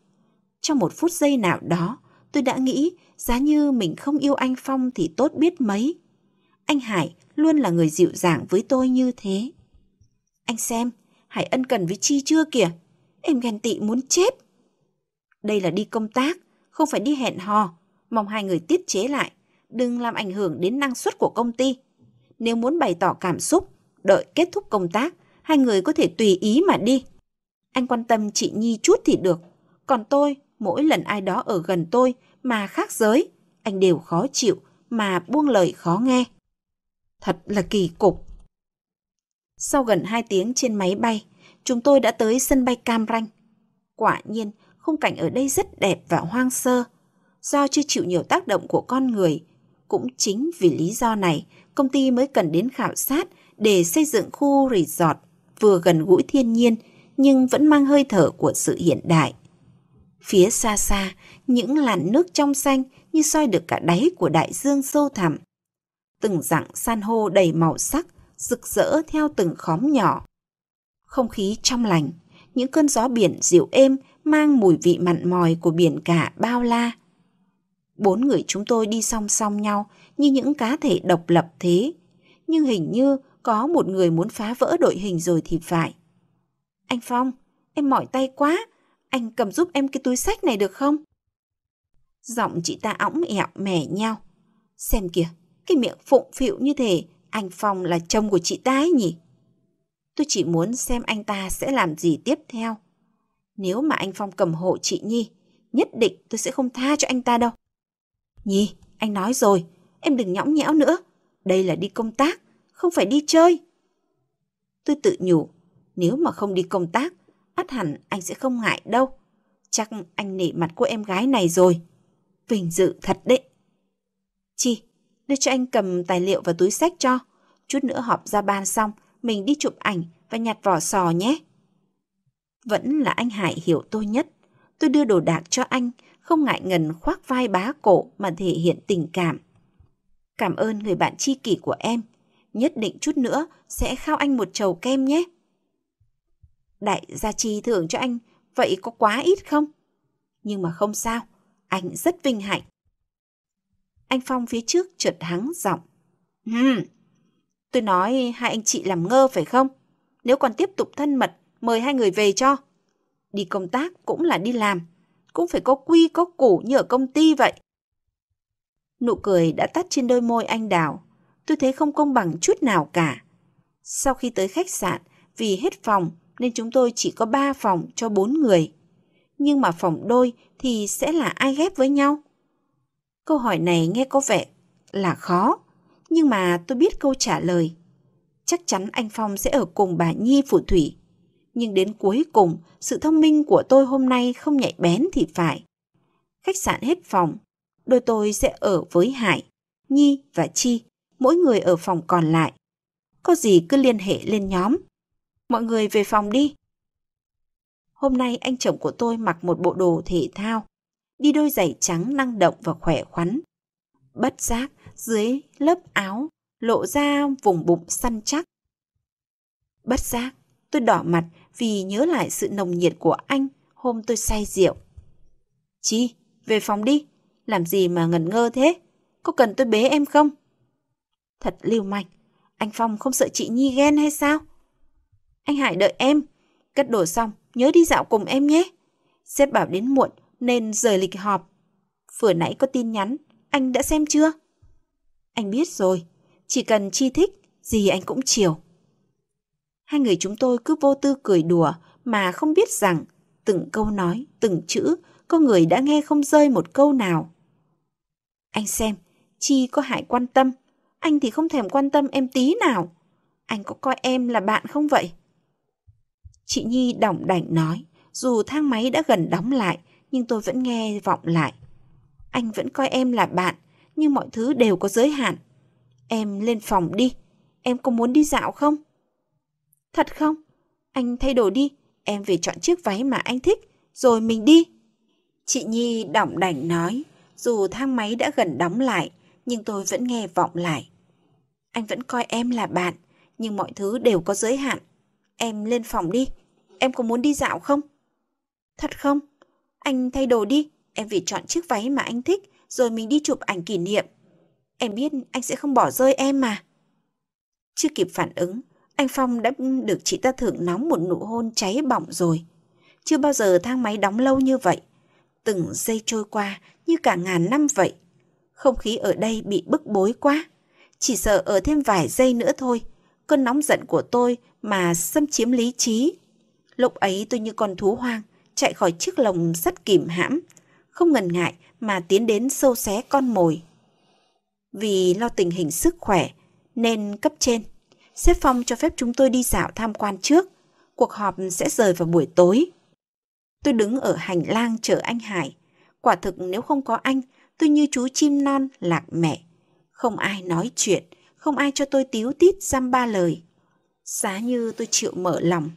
Trong một phút giây nào đó, tôi đã nghĩ giá như mình không yêu anh Phong thì tốt biết mấy. Anh Hải luôn là người dịu dàng với tôi như thế. Anh xem, Hải ân cần với Chi chưa kìa? Em ghen tị muốn chết. Đây là đi công tác, không phải đi hẹn hò. Mong hai người tiết chế lại, đừng làm ảnh hưởng đến năng suất của công ty. Nếu muốn bày tỏ cảm xúc, đợi kết thúc công tác, hai người có thể tùy ý mà đi. Anh quan tâm chị Nhi chút thì được, còn tôi mỗi lần ai đó ở gần tôi mà khác giới, anh đều khó chịu mà buông lời khó nghe. Thật là kỳ cục. Sau gần 2 tiếng trên máy bay, chúng tôi đã tới sân bay Cam Ranh. Quả nhiên, khung cảnh ở đây rất đẹp và hoang sơ. Do chưa chịu nhiều tác động của con người, cũng chính vì lý do này, công ty mới cần đến khảo sát để xây dựng khu resort vừa gần gũi thiên nhiên nhưng vẫn mang hơi thở của sự hiện đại. Phía xa xa, những làn nước trong xanh như soi được cả đáy của đại dương sâu thẳm. Từng dạng san hô đầy màu sắc, rực rỡ theo từng khóm nhỏ. Không khí trong lành, những cơn gió biển dịu êm mang mùi vị mặn mòi của biển cả bao la. Bốn người chúng tôi đi song song nhau như những cá thể độc lập thế, nhưng hình như có một người muốn phá vỡ đội hình rồi thì phải. Anh Phong, em mỏi tay quá, anh cầm giúp em cái túi sách này được không? Giọng chị ta õng ẹo mẻ nhau. Xem kìa, cái miệng phụng phịu như thế, anh Phong là chồng của chị ta ấy nhỉ? Tôi chỉ muốn xem anh ta sẽ làm gì tiếp theo. Nếu mà anh Phong cầm hộ chị Nhi, nhất định tôi sẽ không tha cho anh ta đâu. Nhi, anh nói rồi, em đừng nhõng nhẽo nữa. Đây là đi công tác, không phải đi chơi. Tôi tự nhủ, nếu mà không đi công tác, ắt hẳn anh sẽ không ngại đâu. Chắc anh nể mặt cô em gái này rồi. Vinh dự thật đấy. Chi, đưa cho anh cầm tài liệu và túi sách cho. Chút nữa họp ra ban xong, mình đi chụp ảnh và nhặt vỏ sò nhé. Vẫn là anh Hải hiểu tôi nhất. Tôi đưa đồ đạc cho anh, không ngại ngần khoác vai bá cổ mà thể hiện tình cảm. Cảm ơn người bạn tri kỷ của em. Nhất định chút nữa sẽ khao anh một chầu kem nhé. Đại gia chi thưởng cho anh, vậy có quá ít không? Nhưng mà không sao, anh rất vinh hạnh. Anh Phong phía trước chợt hắng giọng. Ừm, tôi nói hai anh chị làm ngơ phải không? Nếu còn tiếp tục thân mật, mời hai người về cho. Đi công tác cũng là đi làm, cũng phải có quy có củ như ở công ty vậy. Nụ cười đã tắt trên đôi môi anh Đào, tôi thấy không công bằng chút nào cả. Sau khi tới khách sạn, vì hết phòng nên chúng tôi chỉ có 3 phòng cho 4 người. Nhưng mà phòng đôi thì sẽ là ai ghép với nhau? Câu hỏi này nghe có vẻ là khó, nhưng mà tôi biết câu trả lời. Chắc chắn anh Phong sẽ ở cùng bà Nhi phụ thủy. Nhưng đến cuối cùng, sự thông minh của tôi hôm nay không nhạy bén thì phải. Khách sạn hết phòng, đôi tôi sẽ ở với Hải, Nhi và Chi, mỗi người ở phòng còn lại. Có gì cứ liên hệ lên nhóm mọi người về phòng đi. Hôm nay anh chồng của tôi mặc một bộ đồ thể thao, đi đôi giày trắng năng động và khỏe khoắn. Bất giác, dưới lớp áo, lộ ra vùng bụng săn chắc. Bất giác, tôi đỏ mặt vì nhớ lại sự nồng nhiệt của anh hôm tôi say rượu. Chi, về phòng đi, làm gì mà ngẩn ngơ thế? Có cần tôi bế em không? Thật lưu manh, anh Phong không sợ chị Nhi ghen hay sao? Anh Hải đợi em. Cất đồ xong, nhớ đi dạo cùng em nhé. Sếp bảo đến muộn nên rời lịch họp. Vừa nãy có tin nhắn, anh đã xem chưa? Anh biết rồi, chỉ cần chi thích, gì anh cũng chiều. Hai người chúng tôi cứ vô tư cười đùa mà không biết rằng từng câu nói, từng chữ, có người đã nghe không rơi một câu nào. Anh xem, Chi có hại quan tâm, anh thì không thèm quan tâm em tí nào. Anh có coi em là bạn không vậy? Chị Nhi đỏng đảnh nói, dù thang máy đã gần đóng lại, nhưng tôi vẫn nghe vọng lại. Anh vẫn coi em là bạn, nhưng mọi thứ đều có giới hạn. Em lên phòng đi, em có muốn đi dạo không? Thật không? Anh thay đồ đi, em về chọn chiếc váy mà anh thích, rồi mình đi. Chị Nhi đỏng đảnh nói, dù thang máy đã gần đóng lại, nhưng tôi vẫn nghe vọng lại. Anh vẫn coi em là bạn, nhưng mọi thứ đều có giới hạn. Em lên phòng đi, em có muốn đi dạo không? Thật không? Anh thay đồ đi, em về chọn chiếc váy mà anh thích, rồi mình đi chụp ảnh kỷ niệm. Em biết anh sẽ không bỏ rơi em mà. Chưa kịp phản ứng, anh Phong đã được chị ta thưởng nóng một nụ hôn cháy bỏng rồi. Chưa bao giờ thang máy đóng lâu như vậy. Từng giây trôi qua như cả ngàn năm vậy. Không khí ở đây bị bức bối quá. Chỉ sợ ở thêm vài giây nữa thôi, cơn nóng giận của tôi mà xâm chiếm lý trí Lúc ấy tôi như con thú hoang, chạy khỏi chiếc lồng sắt kìm hãm, không ngần ngại mà tiến đến sâu xé con mồi. Vì lo tình hình sức khỏe, nên cấp trên, xếp phong cho phép chúng tôi đi dạo tham quan trước, cuộc họp sẽ rời vào buổi tối. Tôi đứng ở hành lang chờ anh Hải, quả thực nếu không có anh, tôi như chú chim non lạc mẹ. Không ai nói chuyện, không ai cho tôi tíu tít giam ba lời. Giá như tôi chịu mở lòng,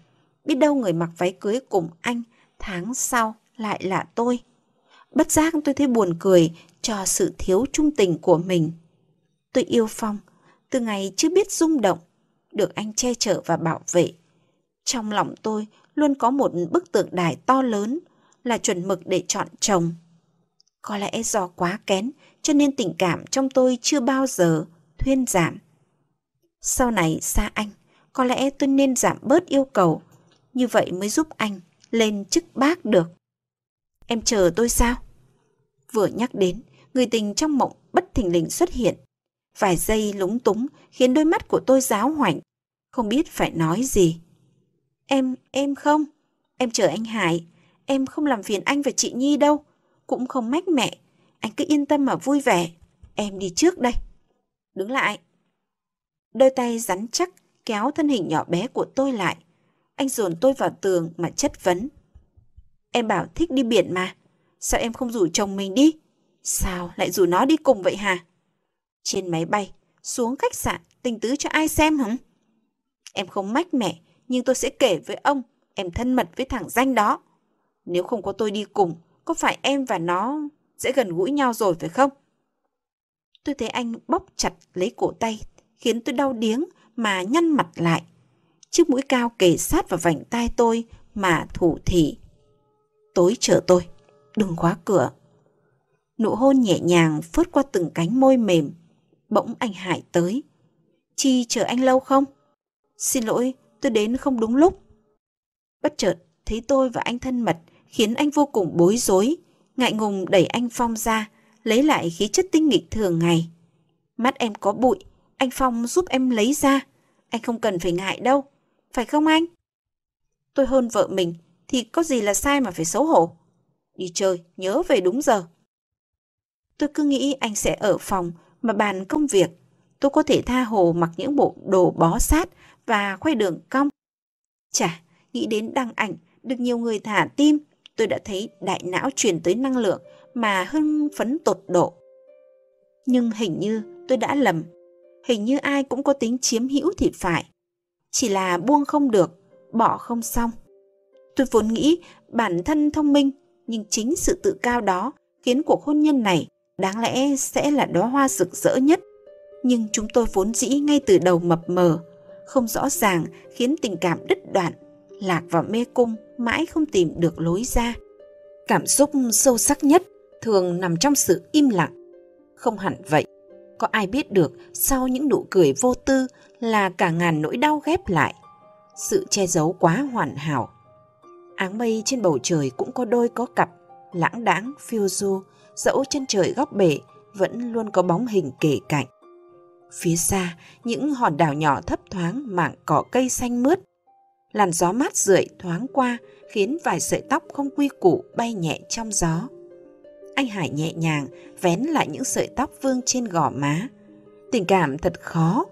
biết đâu người mặc váy cưới cùng anh tháng sau lại là tôi. Bất giác tôi thấy buồn cười cho sự thiếu trung tình của mình. Tôi yêu Phong, từ ngày chưa biết rung động, được anh che chở và bảo vệ. Trong lòng tôi luôn có một bức tượng đài to lớn là chuẩn mực để chọn chồng. Có lẽ do quá kén cho nên tình cảm trong tôi chưa bao giờ thuyên giảm. Sau này xa anh, có lẽ tôi nên giảm bớt yêu cầu, như vậy mới giúp anh lên chức bác được. Em chờ tôi sao? Vừa nhắc đến, người tình trong mộng bất thình lình xuất hiện. Vài giây lúng túng khiến đôi mắt của tôi giáo hoảnh, không biết phải nói gì. Em, em không, em chờ anh Hải, em không làm phiền anh và chị Nhi đâu, cũng không mách mẹ, anh cứ yên tâm mà vui vẻ, em đi trước đây. Đứng lại. Đôi tay rắn chắc kéo thân hình nhỏ bé của tôi lại, anh dồn tôi vào tường mà chất vấn. Em bảo thích đi biển mà, sao em không rủ chồng mình đi? Sao lại rủ nó đi cùng vậy hả? Trên máy bay, xuống khách sạn, tình tứ cho ai xem không? Em không mách mẹ, nhưng tôi sẽ kể với ông, em thân mật với thằng danh đó. Nếu không có tôi đi cùng, có phải em và nó sẽ gần gũi nhau rồi phải không? Tôi thấy anh bóp chặt lấy cổ tay, khiến tôi đau điếng mà nhăn mặt lại chiếc mũi cao kề sát vào vành tai tôi mà thủ thị Tối chờ tôi, đừng khóa cửa. Nụ hôn nhẹ nhàng phớt qua từng cánh môi mềm, bỗng anh Hải tới. Chi chờ anh lâu không? Xin lỗi, tôi đến không đúng lúc. Bất chợt, thấy tôi và anh thân mật khiến anh vô cùng bối rối, ngại ngùng đẩy anh Phong ra, lấy lại khí chất tinh nghịch thường ngày. Mắt em có bụi, anh Phong giúp em lấy ra, anh không cần phải ngại đâu phải không anh? Tôi hơn vợ mình thì có gì là sai mà phải xấu hổ. Đi chơi, nhớ về đúng giờ. Tôi cứ nghĩ anh sẽ ở phòng mà bàn công việc. Tôi có thể tha hồ mặc những bộ đồ bó sát và khoe đường cong. Chả, nghĩ đến đăng ảnh, được nhiều người thả tim, tôi đã thấy đại não truyền tới năng lượng mà hưng phấn tột độ. Nhưng hình như tôi đã lầm, hình như ai cũng có tính chiếm hữu thì phải chỉ là buông không được, bỏ không xong. Tôi vốn nghĩ bản thân thông minh, nhưng chính sự tự cao đó khiến cuộc hôn nhân này đáng lẽ sẽ là đóa hoa rực rỡ nhất. Nhưng chúng tôi vốn dĩ ngay từ đầu mập mờ, không rõ ràng khiến tình cảm đứt đoạn, lạc vào mê cung mãi không tìm được lối ra. Cảm xúc sâu sắc nhất thường nằm trong sự im lặng. Không hẳn vậy, có ai biết được sau những nụ cười vô tư là cả ngàn nỗi đau ghép lại. Sự che giấu quá hoàn hảo. Áng mây trên bầu trời cũng có đôi có cặp, lãng đãng phiêu du, dẫu chân trời góc bể vẫn luôn có bóng hình kể cạnh. Phía xa, những hòn đảo nhỏ thấp thoáng mảng cỏ cây xanh mướt. Làn gió mát rượi thoáng qua khiến vài sợi tóc không quy củ bay nhẹ trong gió anh Hải nhẹ nhàng vén lại những sợi tóc vương trên gò má. Tình cảm thật khó,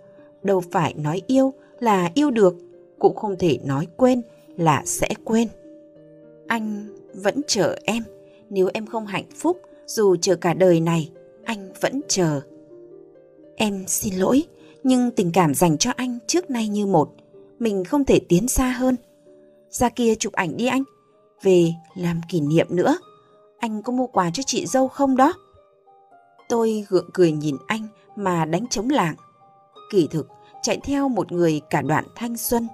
đâu phải nói yêu là yêu được, cũng không thể nói quên là sẽ quên. Anh vẫn chờ em, nếu em không hạnh phúc, dù chờ cả đời này, anh vẫn chờ. Em xin lỗi, nhưng tình cảm dành cho anh trước nay như một, mình không thể tiến xa hơn. Ra kia chụp ảnh đi anh, về làm kỷ niệm nữa anh có mua quà cho chị dâu không đó? Tôi gượng cười nhìn anh mà đánh chống lảng. Kỳ thực, chạy theo một người cả đoạn thanh xuân.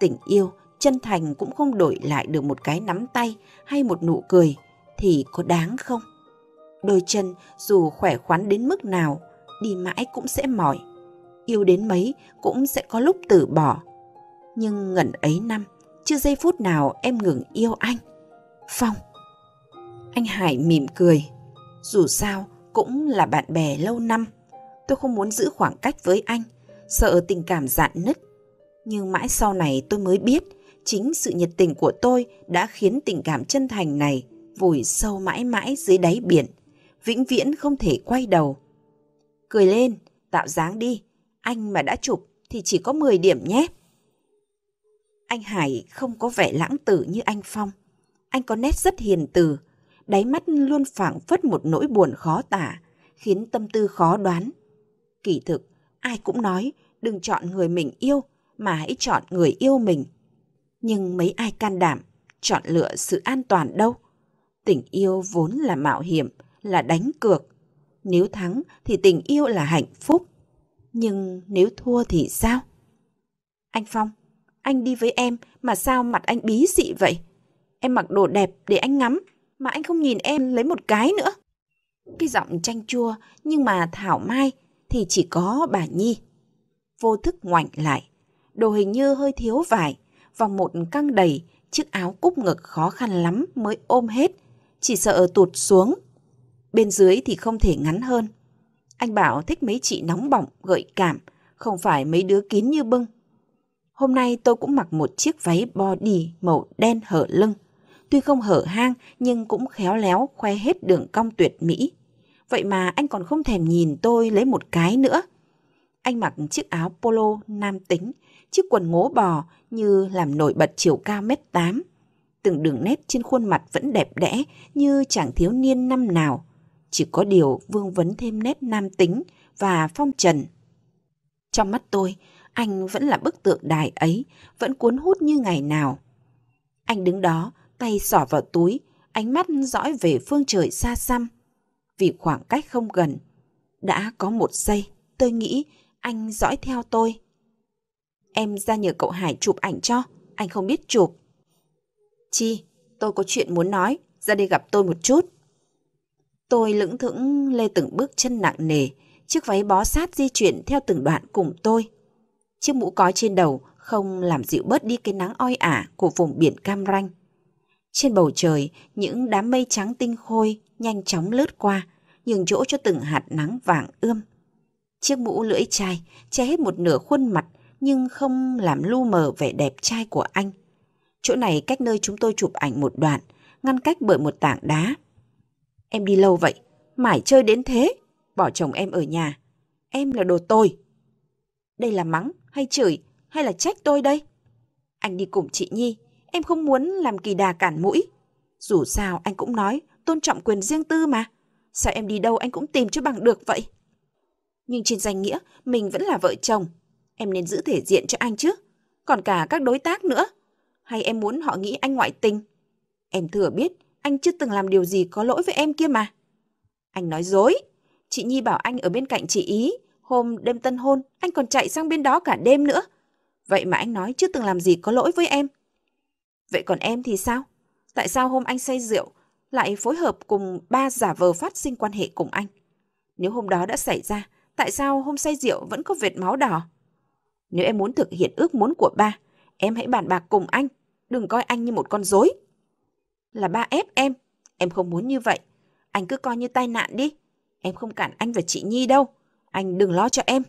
Tình yêu, chân thành cũng không đổi lại được một cái nắm tay hay một nụ cười thì có đáng không? Đôi chân dù khỏe khoắn đến mức nào, đi mãi cũng sẽ mỏi. Yêu đến mấy cũng sẽ có lúc từ bỏ. Nhưng ngần ấy năm, chưa giây phút nào em ngừng yêu anh. Phong anh Hải mỉm cười. Dù sao, cũng là bạn bè lâu năm. Tôi không muốn giữ khoảng cách với anh, sợ tình cảm dạn nứt. Nhưng mãi sau này tôi mới biết, chính sự nhiệt tình của tôi đã khiến tình cảm chân thành này vùi sâu mãi mãi dưới đáy biển, vĩnh viễn không thể quay đầu. Cười lên, tạo dáng đi, anh mà đã chụp thì chỉ có 10 điểm nhé. Anh Hải không có vẻ lãng tử như anh Phong. Anh có nét rất hiền từ, đáy mắt luôn phảng phất một nỗi buồn khó tả, khiến tâm tư khó đoán. Kỳ thực, ai cũng nói đừng chọn người mình yêu mà hãy chọn người yêu mình. Nhưng mấy ai can đảm chọn lựa sự an toàn đâu? Tình yêu vốn là mạo hiểm, là đánh cược. Nếu thắng thì tình yêu là hạnh phúc. Nhưng nếu thua thì sao? Anh Phong, anh đi với em mà sao mặt anh bí dị vậy? Em mặc đồ đẹp để anh ngắm mà anh không nhìn em lấy một cái nữa. Cái giọng chanh chua nhưng mà Thảo Mai thì chỉ có bà Nhi. Vô thức ngoảnh lại, đồ hình như hơi thiếu vải, vòng một căng đầy, chiếc áo cúp ngực khó khăn lắm mới ôm hết, chỉ sợ tụt xuống. Bên dưới thì không thể ngắn hơn. Anh bảo thích mấy chị nóng bỏng, gợi cảm, không phải mấy đứa kín như bưng. Hôm nay tôi cũng mặc một chiếc váy body màu đen hở lưng tuy không hở hang nhưng cũng khéo léo khoe hết đường cong tuyệt mỹ. Vậy mà anh còn không thèm nhìn tôi lấy một cái nữa. Anh mặc chiếc áo polo nam tính, chiếc quần ngố bò như làm nổi bật chiều cao mét tám. Từng đường nét trên khuôn mặt vẫn đẹp đẽ như chàng thiếu niên năm nào. Chỉ có điều vương vấn thêm nét nam tính và phong trần. Trong mắt tôi, anh vẫn là bức tượng đài ấy, vẫn cuốn hút như ngày nào. Anh đứng đó, tay xỏ vào túi, ánh mắt dõi về phương trời xa xăm. Vì khoảng cách không gần, đã có một giây, tôi nghĩ anh dõi theo tôi. Em ra nhờ cậu Hải chụp ảnh cho, anh không biết chụp. Chi, tôi có chuyện muốn nói, ra đây gặp tôi một chút. Tôi lững thững lê từng bước chân nặng nề, chiếc váy bó sát di chuyển theo từng đoạn cùng tôi. Chiếc mũ cói trên đầu không làm dịu bớt đi cái nắng oi ả của vùng biển cam ranh. Trên bầu trời, những đám mây trắng tinh khôi nhanh chóng lướt qua, nhường chỗ cho từng hạt nắng vàng ươm. Chiếc mũ lưỡi chai che hết một nửa khuôn mặt nhưng không làm lu mờ vẻ đẹp trai của anh. Chỗ này cách nơi chúng tôi chụp ảnh một đoạn, ngăn cách bởi một tảng đá. Em đi lâu vậy, mải chơi đến thế, bỏ chồng em ở nhà. Em là đồ tôi. Đây là mắng hay chửi hay là trách tôi đây? Anh đi cùng chị Nhi, em không muốn làm kỳ đà cản mũi. Dù sao anh cũng nói, tôn trọng quyền riêng tư mà. Sao em đi đâu anh cũng tìm cho bằng được vậy? Nhưng trên danh nghĩa, mình vẫn là vợ chồng. Em nên giữ thể diện cho anh chứ. Còn cả các đối tác nữa. Hay em muốn họ nghĩ anh ngoại tình? Em thừa biết, anh chưa từng làm điều gì có lỗi với em kia mà. Anh nói dối. Chị Nhi bảo anh ở bên cạnh chị Ý. Hôm đêm tân hôn, anh còn chạy sang bên đó cả đêm nữa. Vậy mà anh nói chưa từng làm gì có lỗi với em. Vậy còn em thì sao? Tại sao hôm anh say rượu lại phối hợp cùng ba giả vờ phát sinh quan hệ cùng anh? Nếu hôm đó đã xảy ra, tại sao hôm say rượu vẫn có vệt máu đỏ? Nếu em muốn thực hiện ước muốn của ba, em hãy bàn bạc cùng anh, đừng coi anh như một con rối. Là ba ép em, em không muốn như vậy. Anh cứ coi như tai nạn đi. Em không cản anh và chị Nhi đâu. Anh đừng lo cho em.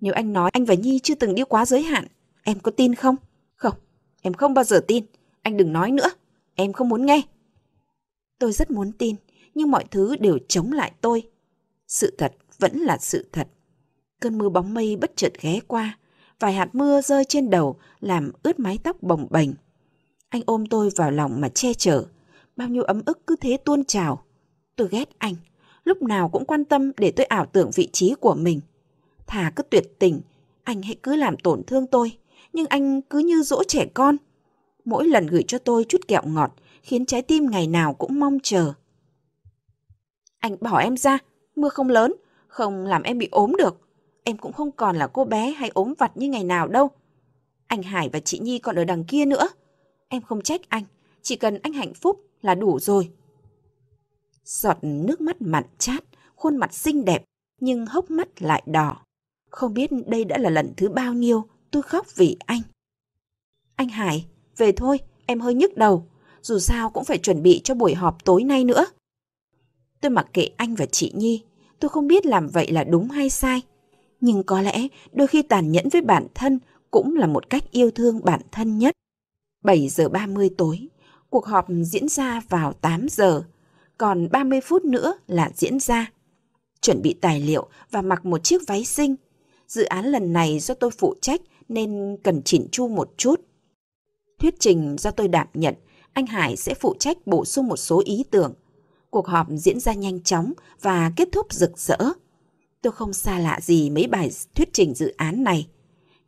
Nếu anh nói anh và Nhi chưa từng đi quá giới hạn, em có tin không? Không, em không bao giờ tin anh đừng nói nữa, em không muốn nghe. Tôi rất muốn tin, nhưng mọi thứ đều chống lại tôi. Sự thật vẫn là sự thật. Cơn mưa bóng mây bất chợt ghé qua, vài hạt mưa rơi trên đầu làm ướt mái tóc bồng bềnh. Anh ôm tôi vào lòng mà che chở, bao nhiêu ấm ức cứ thế tuôn trào. Tôi ghét anh, lúc nào cũng quan tâm để tôi ảo tưởng vị trí của mình. Thà cứ tuyệt tình, anh hãy cứ làm tổn thương tôi, nhưng anh cứ như dỗ trẻ con – mỗi lần gửi cho tôi chút kẹo ngọt, khiến trái tim ngày nào cũng mong chờ. Anh bỏ em ra, mưa không lớn, không làm em bị ốm được. Em cũng không còn là cô bé hay ốm vặt như ngày nào đâu. Anh Hải và chị Nhi còn ở đằng kia nữa. Em không trách anh, chỉ cần anh hạnh phúc là đủ rồi. Giọt nước mắt mặn chát, khuôn mặt xinh đẹp, nhưng hốc mắt lại đỏ. Không biết đây đã là lần thứ bao nhiêu tôi khóc vì anh. Anh Hải, về thôi, em hơi nhức đầu. Dù sao cũng phải chuẩn bị cho buổi họp tối nay nữa. Tôi mặc kệ anh và chị Nhi. Tôi không biết làm vậy là đúng hay sai. Nhưng có lẽ đôi khi tàn nhẫn với bản thân cũng là một cách yêu thương bản thân nhất. 7 giờ 30 tối, cuộc họp diễn ra vào 8 giờ, còn 30 phút nữa là diễn ra. Chuẩn bị tài liệu và mặc một chiếc váy xinh. Dự án lần này do tôi phụ trách nên cần chỉnh chu một chút. Thuyết trình do tôi đảm nhận, anh Hải sẽ phụ trách bổ sung một số ý tưởng. Cuộc họp diễn ra nhanh chóng và kết thúc rực rỡ. Tôi không xa lạ gì mấy bài thuyết trình dự án này.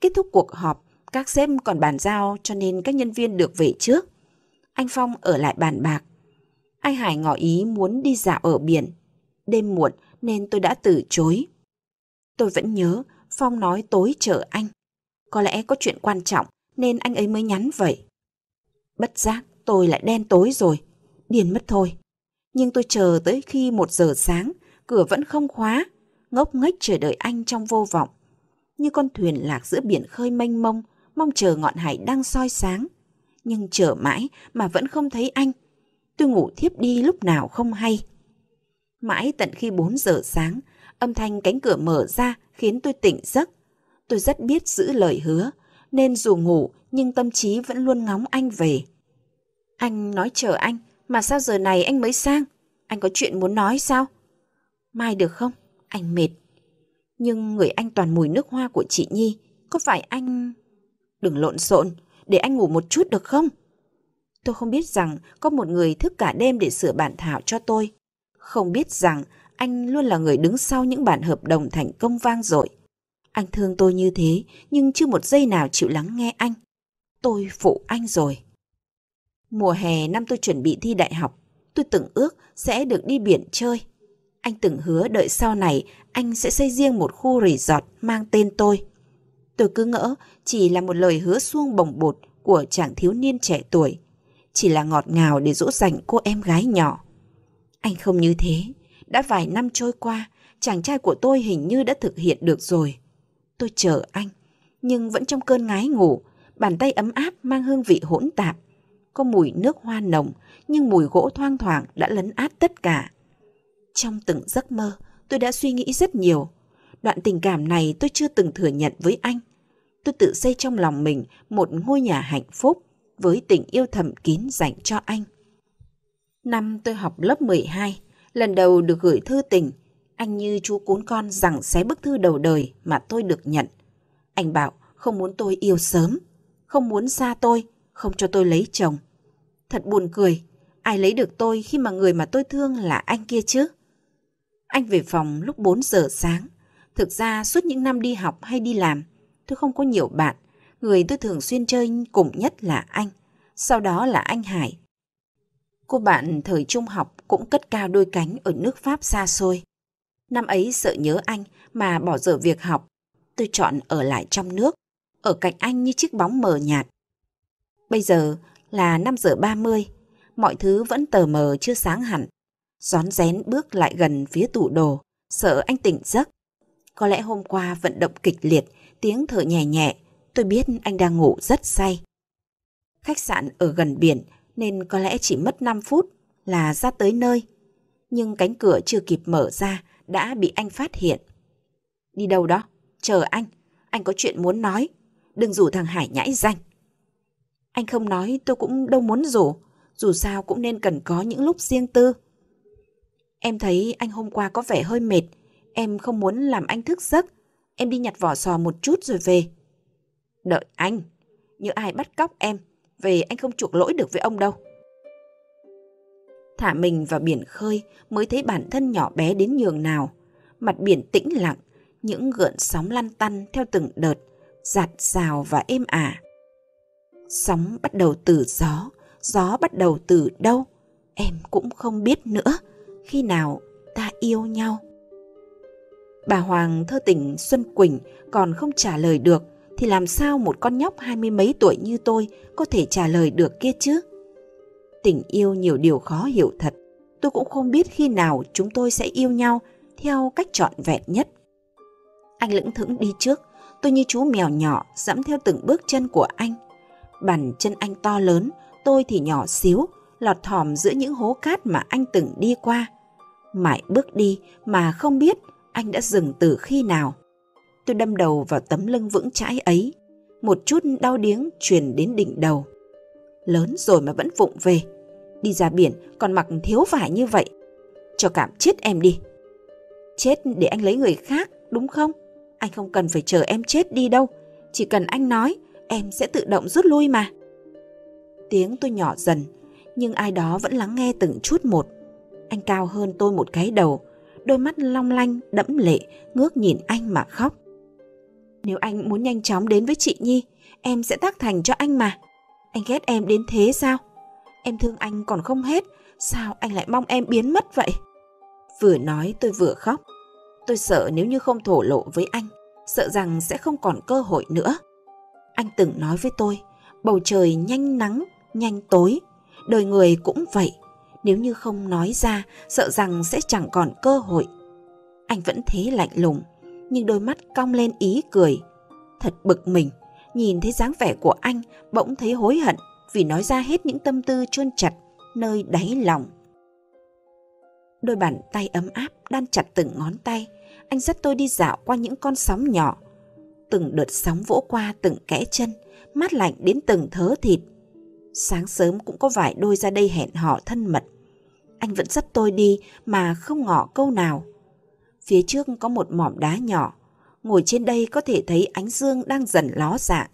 Kết thúc cuộc họp, các sếp còn bàn giao cho nên các nhân viên được về trước. Anh Phong ở lại bàn bạc. Anh Hải ngỏ ý muốn đi dạo ở biển. Đêm muộn nên tôi đã từ chối. Tôi vẫn nhớ Phong nói tối chờ anh. Có lẽ có chuyện quan trọng nên anh ấy mới nhắn vậy. Bất giác tôi lại đen tối rồi, điền mất thôi. Nhưng tôi chờ tới khi một giờ sáng, cửa vẫn không khóa, ngốc nghếch chờ đợi anh trong vô vọng. Như con thuyền lạc giữa biển khơi mênh mông, mong chờ ngọn hải đang soi sáng. Nhưng chờ mãi mà vẫn không thấy anh. Tôi ngủ thiếp đi lúc nào không hay. Mãi tận khi 4 giờ sáng, âm thanh cánh cửa mở ra khiến tôi tỉnh giấc. Tôi rất biết giữ lời hứa, nên dù ngủ nhưng tâm trí vẫn luôn ngóng anh về. Anh nói chờ anh, mà sao giờ này anh mới sang? Anh có chuyện muốn nói sao? Mai được không? Anh mệt. Nhưng người anh toàn mùi nước hoa của chị Nhi, có phải anh... Đừng lộn xộn, để anh ngủ một chút được không? Tôi không biết rằng có một người thức cả đêm để sửa bản thảo cho tôi. Không biết rằng anh luôn là người đứng sau những bản hợp đồng thành công vang dội anh thương tôi như thế, nhưng chưa một giây nào chịu lắng nghe anh. Tôi phụ anh rồi. Mùa hè năm tôi chuẩn bị thi đại học, tôi từng ước sẽ được đi biển chơi. Anh từng hứa đợi sau này anh sẽ xây riêng một khu resort mang tên tôi. Tôi cứ ngỡ chỉ là một lời hứa suông bồng bột của chàng thiếu niên trẻ tuổi. Chỉ là ngọt ngào để dỗ dành cô em gái nhỏ. Anh không như thế. Đã vài năm trôi qua, chàng trai của tôi hình như đã thực hiện được rồi. Tôi chờ anh, nhưng vẫn trong cơn ngái ngủ, bàn tay ấm áp mang hương vị hỗn tạp. Có mùi nước hoa nồng, nhưng mùi gỗ thoang thoảng đã lấn át tất cả. Trong từng giấc mơ, tôi đã suy nghĩ rất nhiều. Đoạn tình cảm này tôi chưa từng thừa nhận với anh. Tôi tự xây trong lòng mình một ngôi nhà hạnh phúc với tình yêu thầm kín dành cho anh. Năm tôi học lớp 12, lần đầu được gửi thư tình anh như chú cuốn con rằng xé bức thư đầu đời mà tôi được nhận. Anh bảo không muốn tôi yêu sớm, không muốn xa tôi, không cho tôi lấy chồng. Thật buồn cười, ai lấy được tôi khi mà người mà tôi thương là anh kia chứ? Anh về phòng lúc 4 giờ sáng. Thực ra suốt những năm đi học hay đi làm, tôi không có nhiều bạn. Người tôi thường xuyên chơi cùng nhất là anh, sau đó là anh Hải. Cô bạn thời trung học cũng cất cao đôi cánh ở nước Pháp xa xôi. Năm ấy sợ nhớ anh mà bỏ dở việc học. Tôi chọn ở lại trong nước, ở cạnh anh như chiếc bóng mờ nhạt. Bây giờ là 5 giờ 30, mọi thứ vẫn tờ mờ chưa sáng hẳn. Gión rén bước lại gần phía tủ đồ, sợ anh tỉnh giấc. Có lẽ hôm qua vận động kịch liệt, tiếng thở nhẹ nhẹ, tôi biết anh đang ngủ rất say. Khách sạn ở gần biển nên có lẽ chỉ mất 5 phút là ra tới nơi. Nhưng cánh cửa chưa kịp mở ra đã bị anh phát hiện. Đi đâu đó? Chờ anh, anh có chuyện muốn nói. Đừng rủ thằng Hải nhãi danh. Anh không nói tôi cũng đâu muốn rủ, dù sao cũng nên cần có những lúc riêng tư. Em thấy anh hôm qua có vẻ hơi mệt, em không muốn làm anh thức giấc. Em đi nhặt vỏ sò một chút rồi về. Đợi anh, như ai bắt cóc em, về anh không chuộc lỗi được với ông đâu thả mình vào biển khơi mới thấy bản thân nhỏ bé đến nhường nào. Mặt biển tĩnh lặng, những gợn sóng lăn tăn theo từng đợt, giặt rào và êm ả. Sóng bắt đầu từ gió, gió bắt đầu từ đâu, em cũng không biết nữa, khi nào ta yêu nhau. Bà Hoàng thơ tình Xuân Quỳnh còn không trả lời được, thì làm sao một con nhóc hai mươi mấy tuổi như tôi có thể trả lời được kia chứ? tình yêu nhiều điều khó hiểu thật tôi cũng không biết khi nào chúng tôi sẽ yêu nhau theo cách trọn vẹn nhất anh lững thững đi trước tôi như chú mèo nhỏ dẫm theo từng bước chân của anh bàn chân anh to lớn tôi thì nhỏ xíu lọt thỏm giữa những hố cát mà anh từng đi qua mãi bước đi mà không biết anh đã dừng từ khi nào tôi đâm đầu vào tấm lưng vững chãi ấy một chút đau điếng truyền đến đỉnh đầu lớn rồi mà vẫn vụng về. Đi ra biển còn mặc thiếu vải như vậy. Cho cảm chết em đi. Chết để anh lấy người khác, đúng không? Anh không cần phải chờ em chết đi đâu. Chỉ cần anh nói, em sẽ tự động rút lui mà. Tiếng tôi nhỏ dần, nhưng ai đó vẫn lắng nghe từng chút một. Anh cao hơn tôi một cái đầu, đôi mắt long lanh, đẫm lệ, ngước nhìn anh mà khóc. Nếu anh muốn nhanh chóng đến với chị Nhi, em sẽ tác thành cho anh mà. Anh ghét em đến thế sao? Em thương anh còn không hết, sao anh lại mong em biến mất vậy? Vừa nói tôi vừa khóc. Tôi sợ nếu như không thổ lộ với anh, sợ rằng sẽ không còn cơ hội nữa. Anh từng nói với tôi, bầu trời nhanh nắng, nhanh tối, đời người cũng vậy. Nếu như không nói ra, sợ rằng sẽ chẳng còn cơ hội. Anh vẫn thế lạnh lùng, nhưng đôi mắt cong lên ý cười. Thật bực mình, nhìn thấy dáng vẻ của anh bỗng thấy hối hận vì nói ra hết những tâm tư chôn chặt nơi đáy lòng. Đôi bàn tay ấm áp đan chặt từng ngón tay, anh dắt tôi đi dạo qua những con sóng nhỏ. Từng đợt sóng vỗ qua từng kẽ chân, mát lạnh đến từng thớ thịt. Sáng sớm cũng có vài đôi ra đây hẹn hò thân mật. Anh vẫn dắt tôi đi mà không ngỏ câu nào. Phía trước có một mỏm đá nhỏ, ngồi trên đây có thể thấy ánh dương đang dần ló dạ.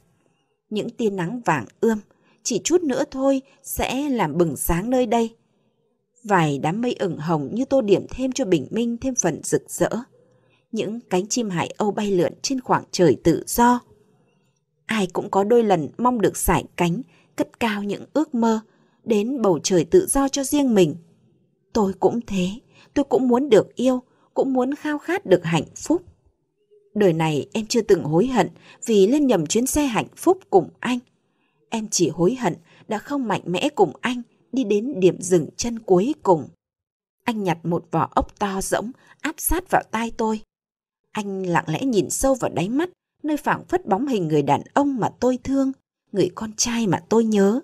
Những tia nắng vàng ươm, chỉ chút nữa thôi sẽ làm bừng sáng nơi đây. Vài đám mây ửng hồng như tô điểm thêm cho bình minh thêm phần rực rỡ. Những cánh chim hải âu bay lượn trên khoảng trời tự do. Ai cũng có đôi lần mong được sải cánh, cất cao những ước mơ, đến bầu trời tự do cho riêng mình. Tôi cũng thế, tôi cũng muốn được yêu, cũng muốn khao khát được hạnh phúc. Đời này em chưa từng hối hận vì lên nhầm chuyến xe hạnh phúc cùng anh. Em chỉ hối hận đã không mạnh mẽ cùng anh đi đến điểm dừng chân cuối cùng. Anh nhặt một vỏ ốc to rỗng áp sát vào tai tôi. Anh lặng lẽ nhìn sâu vào đáy mắt, nơi phảng phất bóng hình người đàn ông mà tôi thương, người con trai mà tôi nhớ.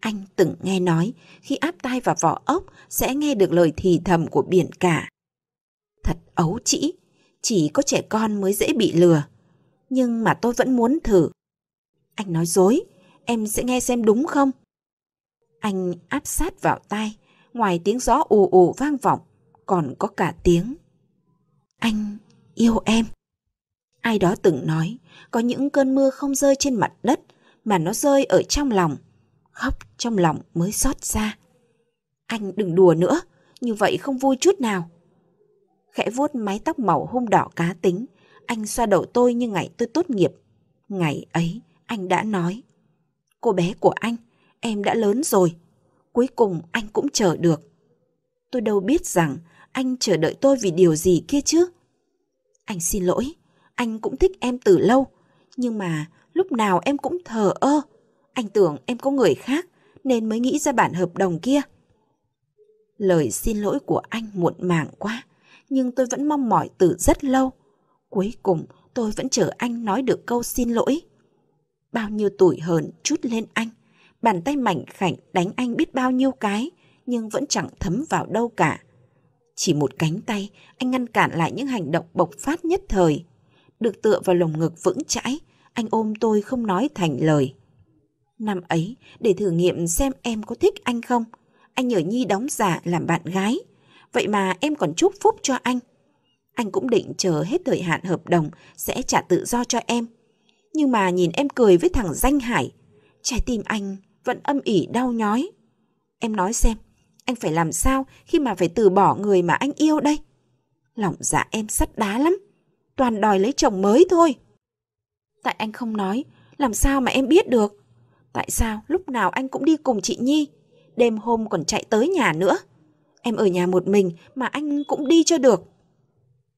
Anh từng nghe nói khi áp tai vào vỏ ốc sẽ nghe được lời thì thầm của biển cả. Thật ấu trĩ, chỉ có trẻ con mới dễ bị lừa. Nhưng mà tôi vẫn muốn thử. Anh nói dối, em sẽ nghe xem đúng không? Anh áp sát vào tai, ngoài tiếng gió ù ù vang vọng, còn có cả tiếng. Anh yêu em. Ai đó từng nói, có những cơn mưa không rơi trên mặt đất, mà nó rơi ở trong lòng. Khóc trong lòng mới xót xa. Anh đừng đùa nữa, như vậy không vui chút nào khẽ vuốt mái tóc màu hung đỏ cá tính. Anh xoa đầu tôi như ngày tôi tốt nghiệp. Ngày ấy, anh đã nói. Cô bé của anh, em đã lớn rồi. Cuối cùng anh cũng chờ được. Tôi đâu biết rằng anh chờ đợi tôi vì điều gì kia chứ. Anh xin lỗi, anh cũng thích em từ lâu. Nhưng mà lúc nào em cũng thờ ơ. Anh tưởng em có người khác nên mới nghĩ ra bản hợp đồng kia. Lời xin lỗi của anh muộn màng quá nhưng tôi vẫn mong mỏi từ rất lâu. Cuối cùng, tôi vẫn chờ anh nói được câu xin lỗi. Bao nhiêu tuổi hờn chút lên anh, bàn tay mảnh khảnh đánh anh biết bao nhiêu cái, nhưng vẫn chẳng thấm vào đâu cả. Chỉ một cánh tay, anh ngăn cản lại những hành động bộc phát nhất thời. Được tựa vào lồng ngực vững chãi, anh ôm tôi không nói thành lời. Năm ấy, để thử nghiệm xem em có thích anh không, anh nhờ Nhi đóng giả làm bạn gái – Vậy mà em còn chúc phúc cho anh. Anh cũng định chờ hết thời hạn hợp đồng sẽ trả tự do cho em. Nhưng mà nhìn em cười với thằng danh hải, trái tim anh vẫn âm ỉ đau nhói. Em nói xem, anh phải làm sao khi mà phải từ bỏ người mà anh yêu đây? Lòng dạ em sắt đá lắm, toàn đòi lấy chồng mới thôi. Tại anh không nói, làm sao mà em biết được? Tại sao lúc nào anh cũng đi cùng chị Nhi, đêm hôm còn chạy tới nhà nữa? Em ở nhà một mình mà anh cũng đi cho được.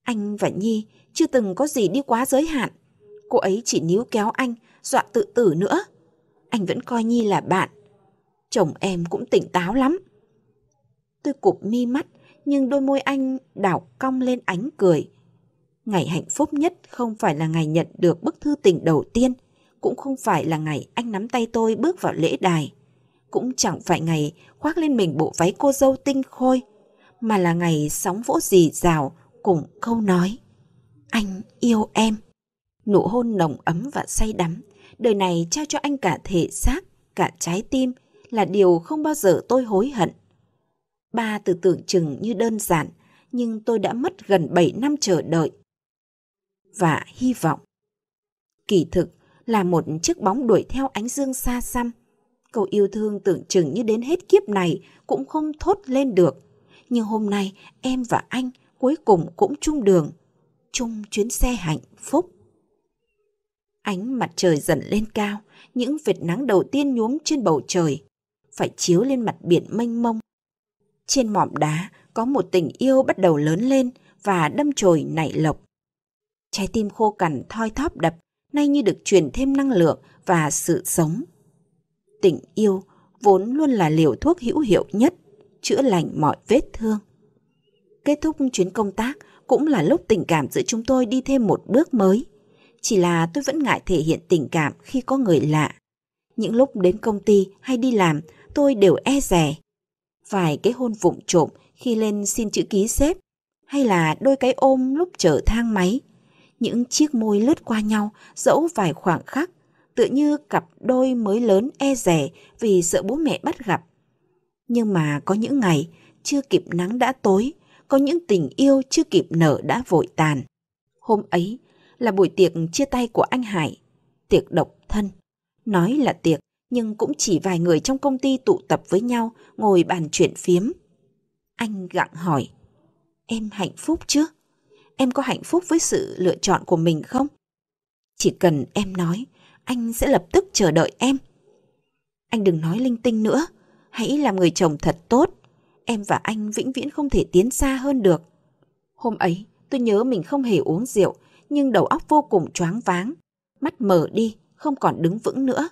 Anh và Nhi chưa từng có gì đi quá giới hạn. Cô ấy chỉ níu kéo anh, dọa tự tử nữa. Anh vẫn coi Nhi là bạn. Chồng em cũng tỉnh táo lắm. Tôi cụp mi mắt, nhưng đôi môi anh đảo cong lên ánh cười. Ngày hạnh phúc nhất không phải là ngày nhận được bức thư tình đầu tiên, cũng không phải là ngày anh nắm tay tôi bước vào lễ đài cũng chẳng phải ngày khoác lên mình bộ váy cô dâu tinh khôi, mà là ngày sóng vỗ dì rào cùng câu nói. Anh yêu em. Nụ hôn nồng ấm và say đắm, đời này trao cho anh cả thể xác, cả trái tim là điều không bao giờ tôi hối hận. Ba từ tưởng chừng như đơn giản, nhưng tôi đã mất gần 7 năm chờ đợi. Và hy vọng. Kỳ thực là một chiếc bóng đuổi theo ánh dương xa xăm, câu yêu thương tưởng chừng như đến hết kiếp này cũng không thốt lên được. Nhưng hôm nay em và anh cuối cùng cũng chung đường, chung chuyến xe hạnh phúc. Ánh mặt trời dần lên cao, những vệt nắng đầu tiên nhuốm trên bầu trời, phải chiếu lên mặt biển mênh mông. Trên mỏm đá có một tình yêu bắt đầu lớn lên và đâm chồi nảy lộc. Trái tim khô cằn thoi thóp đập, nay như được truyền thêm năng lượng và sự sống tình yêu vốn luôn là liều thuốc hữu hiệu nhất, chữa lành mọi vết thương. Kết thúc chuyến công tác cũng là lúc tình cảm giữa chúng tôi đi thêm một bước mới. Chỉ là tôi vẫn ngại thể hiện tình cảm khi có người lạ. Những lúc đến công ty hay đi làm, tôi đều e rè. Vài cái hôn vụng trộm khi lên xin chữ ký xếp, hay là đôi cái ôm lúc chở thang máy. Những chiếc môi lướt qua nhau dẫu vài khoảng khắc tựa như cặp đôi mới lớn e rẻ vì sợ bố mẹ bắt gặp. Nhưng mà có những ngày chưa kịp nắng đã tối, có những tình yêu chưa kịp nở đã vội tàn. Hôm ấy là buổi tiệc chia tay của anh Hải, tiệc độc thân. Nói là tiệc nhưng cũng chỉ vài người trong công ty tụ tập với nhau ngồi bàn chuyện phiếm. Anh gặng hỏi, em hạnh phúc chứ? Em có hạnh phúc với sự lựa chọn của mình không? Chỉ cần em nói, anh sẽ lập tức chờ đợi em. Anh đừng nói linh tinh nữa, hãy làm người chồng thật tốt. Em và anh vĩnh viễn không thể tiến xa hơn được. Hôm ấy, tôi nhớ mình không hề uống rượu, nhưng đầu óc vô cùng choáng váng. Mắt mở đi, không còn đứng vững nữa.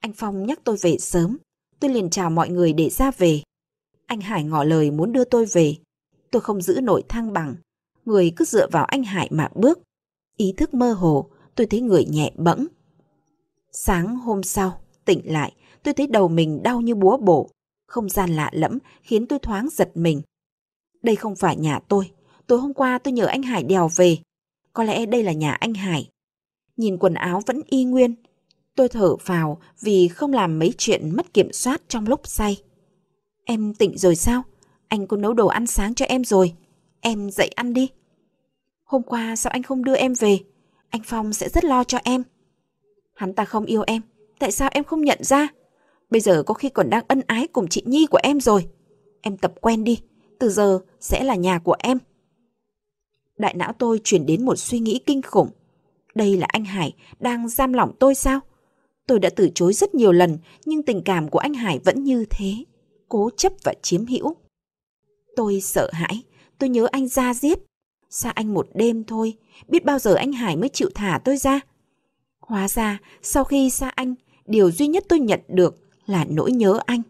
Anh Phong nhắc tôi về sớm, tôi liền chào mọi người để ra về. Anh Hải ngỏ lời muốn đưa tôi về. Tôi không giữ nổi thăng bằng, người cứ dựa vào anh Hải mà bước. Ý thức mơ hồ, tôi thấy người nhẹ bẫng, Sáng hôm sau, tỉnh lại, tôi thấy đầu mình đau như búa bổ. Không gian lạ lẫm khiến tôi thoáng giật mình. Đây không phải nhà tôi. Tối hôm qua tôi nhờ anh Hải đèo về. Có lẽ đây là nhà anh Hải. Nhìn quần áo vẫn y nguyên. Tôi thở vào vì không làm mấy chuyện mất kiểm soát trong lúc say. Em tỉnh rồi sao? Anh có nấu đồ ăn sáng cho em rồi. Em dậy ăn đi. Hôm qua sao anh không đưa em về? Anh Phong sẽ rất lo cho em. Hắn ta không yêu em, tại sao em không nhận ra? Bây giờ có khi còn đang ân ái cùng chị Nhi của em rồi. Em tập quen đi, từ giờ sẽ là nhà của em. Đại não tôi chuyển đến một suy nghĩ kinh khủng. Đây là anh Hải đang giam lỏng tôi sao? Tôi đã từ chối rất nhiều lần, nhưng tình cảm của anh Hải vẫn như thế, cố chấp và chiếm hữu. Tôi sợ hãi, tôi nhớ anh ra giết. Xa anh một đêm thôi, biết bao giờ anh Hải mới chịu thả tôi ra. Hóa ra, sau khi xa anh, điều duy nhất tôi nhận được là nỗi nhớ anh.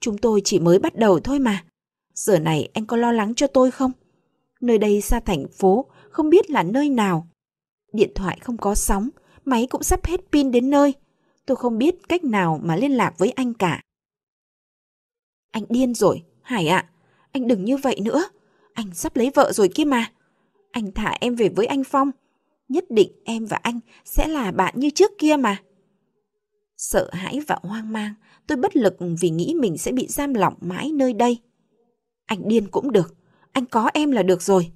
Chúng tôi chỉ mới bắt đầu thôi mà. Giờ này anh có lo lắng cho tôi không? Nơi đây xa thành phố, không biết là nơi nào. Điện thoại không có sóng, máy cũng sắp hết pin đến nơi. Tôi không biết cách nào mà liên lạc với anh cả. Anh điên rồi, Hải ạ. À, anh đừng như vậy nữa. Anh sắp lấy vợ rồi kia mà. Anh thả em về với anh Phong nhất định em và anh sẽ là bạn như trước kia mà. Sợ hãi và hoang mang, tôi bất lực vì nghĩ mình sẽ bị giam lỏng mãi nơi đây. Anh điên cũng được, anh có em là được rồi.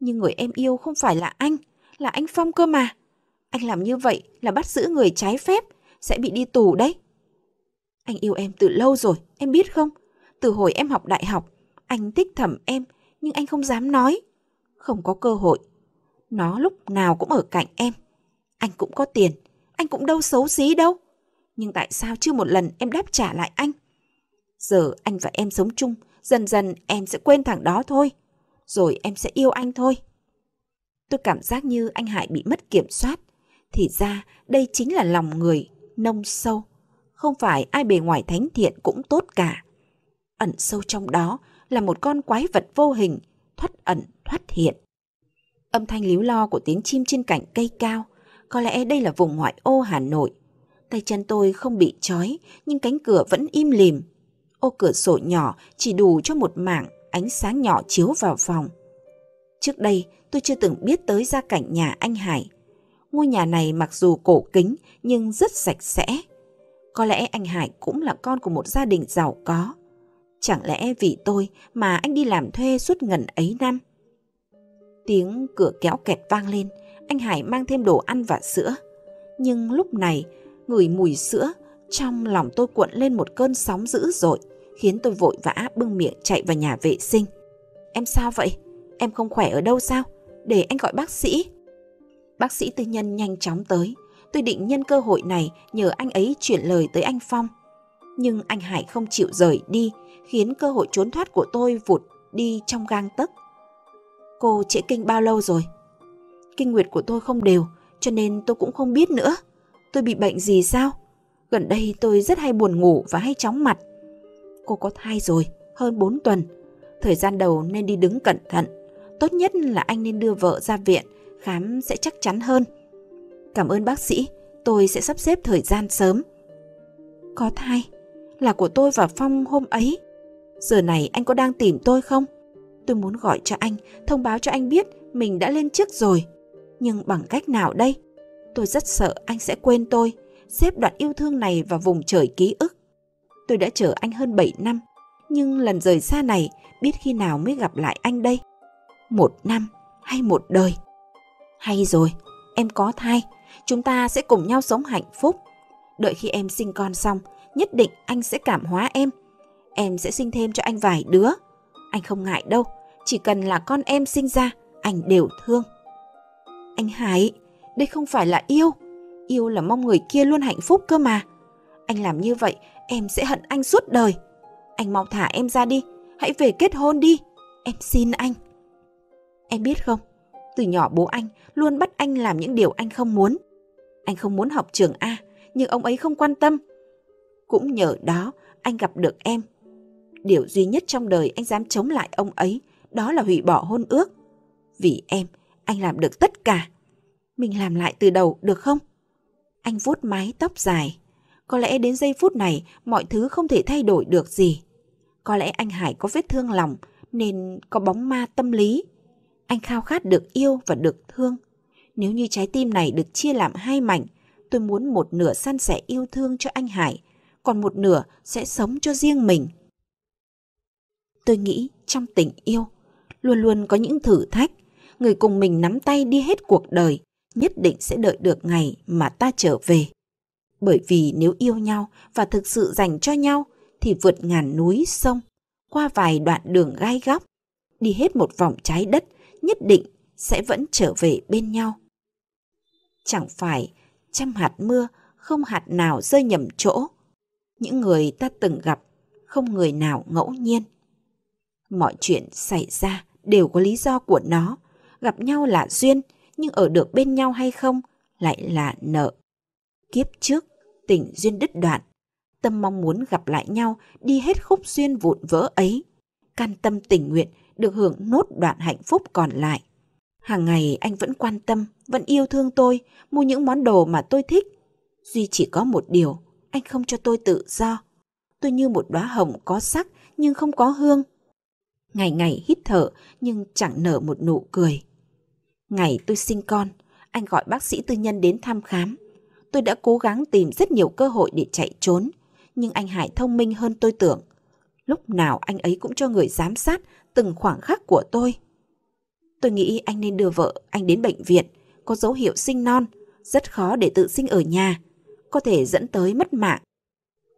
Nhưng người em yêu không phải là anh, là anh Phong cơ mà. Anh làm như vậy là bắt giữ người trái phép, sẽ bị đi tù đấy. Anh yêu em từ lâu rồi, em biết không? Từ hồi em học đại học, anh thích thầm em, nhưng anh không dám nói. Không có cơ hội, nó lúc nào cũng ở cạnh em. Anh cũng có tiền, anh cũng đâu xấu xí đâu. Nhưng tại sao chưa một lần em đáp trả lại anh? Giờ anh và em sống chung, dần dần em sẽ quên thằng đó thôi. Rồi em sẽ yêu anh thôi. Tôi cảm giác như anh Hải bị mất kiểm soát. Thì ra đây chính là lòng người, nông sâu. Không phải ai bề ngoài thánh thiện cũng tốt cả. Ẩn sâu trong đó là một con quái vật vô hình, thoát ẩn, thoát hiện. Âm thanh líu lo của tiếng chim trên cành cây cao, có lẽ đây là vùng ngoại ô Hà Nội. Tay chân tôi không bị trói, nhưng cánh cửa vẫn im lìm. Ô cửa sổ nhỏ chỉ đủ cho một mảng ánh sáng nhỏ chiếu vào phòng. Trước đây, tôi chưa từng biết tới gia cảnh nhà anh Hải. Ngôi nhà này mặc dù cổ kính nhưng rất sạch sẽ. Có lẽ anh Hải cũng là con của một gia đình giàu có. Chẳng lẽ vì tôi mà anh đi làm thuê suốt ngần ấy năm? Tiếng cửa kéo kẹt vang lên, anh Hải mang thêm đồ ăn và sữa. Nhưng lúc này, ngửi mùi sữa, trong lòng tôi cuộn lên một cơn sóng dữ dội, khiến tôi vội vã bưng miệng chạy vào nhà vệ sinh. Em sao vậy? Em không khỏe ở đâu sao? Để anh gọi bác sĩ. Bác sĩ tư nhân nhanh chóng tới. Tôi định nhân cơ hội này nhờ anh ấy chuyển lời tới anh Phong. Nhưng anh Hải không chịu rời đi, khiến cơ hội trốn thoát của tôi vụt đi trong gang tấc Cô trễ kinh bao lâu rồi? Kinh nguyệt của tôi không đều, cho nên tôi cũng không biết nữa. Tôi bị bệnh gì sao? Gần đây tôi rất hay buồn ngủ và hay chóng mặt. Cô có thai rồi, hơn 4 tuần. Thời gian đầu nên đi đứng cẩn thận. Tốt nhất là anh nên đưa vợ ra viện, khám sẽ chắc chắn hơn. Cảm ơn bác sĩ, tôi sẽ sắp xếp thời gian sớm. Có thai, là của tôi và Phong hôm ấy. Giờ này anh có đang tìm tôi không? Tôi muốn gọi cho anh, thông báo cho anh biết mình đã lên chức rồi. Nhưng bằng cách nào đây? Tôi rất sợ anh sẽ quên tôi, xếp đoạn yêu thương này vào vùng trời ký ức. Tôi đã chờ anh hơn 7 năm, nhưng lần rời xa này biết khi nào mới gặp lại anh đây? Một năm hay một đời? Hay rồi, em có thai, chúng ta sẽ cùng nhau sống hạnh phúc. Đợi khi em sinh con xong, nhất định anh sẽ cảm hóa em. Em sẽ sinh thêm cho anh vài đứa. Anh không ngại đâu, chỉ cần là con em sinh ra, anh đều thương. Anh Hải, đây không phải là yêu, yêu là mong người kia luôn hạnh phúc cơ mà. Anh làm như vậy, em sẽ hận anh suốt đời. Anh mau thả em ra đi, hãy về kết hôn đi. Em xin anh. Em biết không, từ nhỏ bố anh luôn bắt anh làm những điều anh không muốn. Anh không muốn học trường A, nhưng ông ấy không quan tâm. Cũng nhờ đó, anh gặp được em. Điều duy nhất trong đời anh dám chống lại ông ấy đó là hủy bỏ hôn ước. Vì em, anh làm được tất cả. Mình làm lại từ đầu được không? Anh vuốt mái tóc dài. Có lẽ đến giây phút này mọi thứ không thể thay đổi được gì. Có lẽ anh Hải có vết thương lòng nên có bóng ma tâm lý. Anh khao khát được yêu và được thương. Nếu như trái tim này được chia làm hai mảnh, tôi muốn một nửa san sẻ yêu thương cho anh Hải, còn một nửa sẽ sống cho riêng mình. Tôi nghĩ trong tình yêu, luôn luôn có những thử thách. Người cùng mình nắm tay đi hết cuộc đời, nhất định sẽ đợi được ngày mà ta trở về. Bởi vì nếu yêu nhau và thực sự dành cho nhau thì vượt ngàn núi sông, qua vài đoạn đường gai góc, đi hết một vòng trái đất nhất định sẽ vẫn trở về bên nhau. Chẳng phải trăm hạt mưa không hạt nào rơi nhầm chỗ. Những người ta từng gặp không người nào ngẫu nhiên. Mọi chuyện xảy ra đều có lý do của nó. Gặp nhau là duyên, nhưng ở được bên nhau hay không lại là nợ. Kiếp trước, tình duyên đứt đoạn. Tâm mong muốn gặp lại nhau đi hết khúc duyên vụn vỡ ấy. Can tâm tình nguyện được hưởng nốt đoạn hạnh phúc còn lại. Hàng ngày anh vẫn quan tâm, vẫn yêu thương tôi, mua những món đồ mà tôi thích. Duy chỉ có một điều, anh không cho tôi tự do. Tôi như một đóa hồng có sắc nhưng không có hương ngày ngày hít thở nhưng chẳng nở một nụ cười. Ngày tôi sinh con, anh gọi bác sĩ tư nhân đến thăm khám. Tôi đã cố gắng tìm rất nhiều cơ hội để chạy trốn, nhưng anh Hải thông minh hơn tôi tưởng. Lúc nào anh ấy cũng cho người giám sát từng khoảng khắc của tôi. Tôi nghĩ anh nên đưa vợ anh đến bệnh viện, có dấu hiệu sinh non, rất khó để tự sinh ở nhà, có thể dẫn tới mất mạng.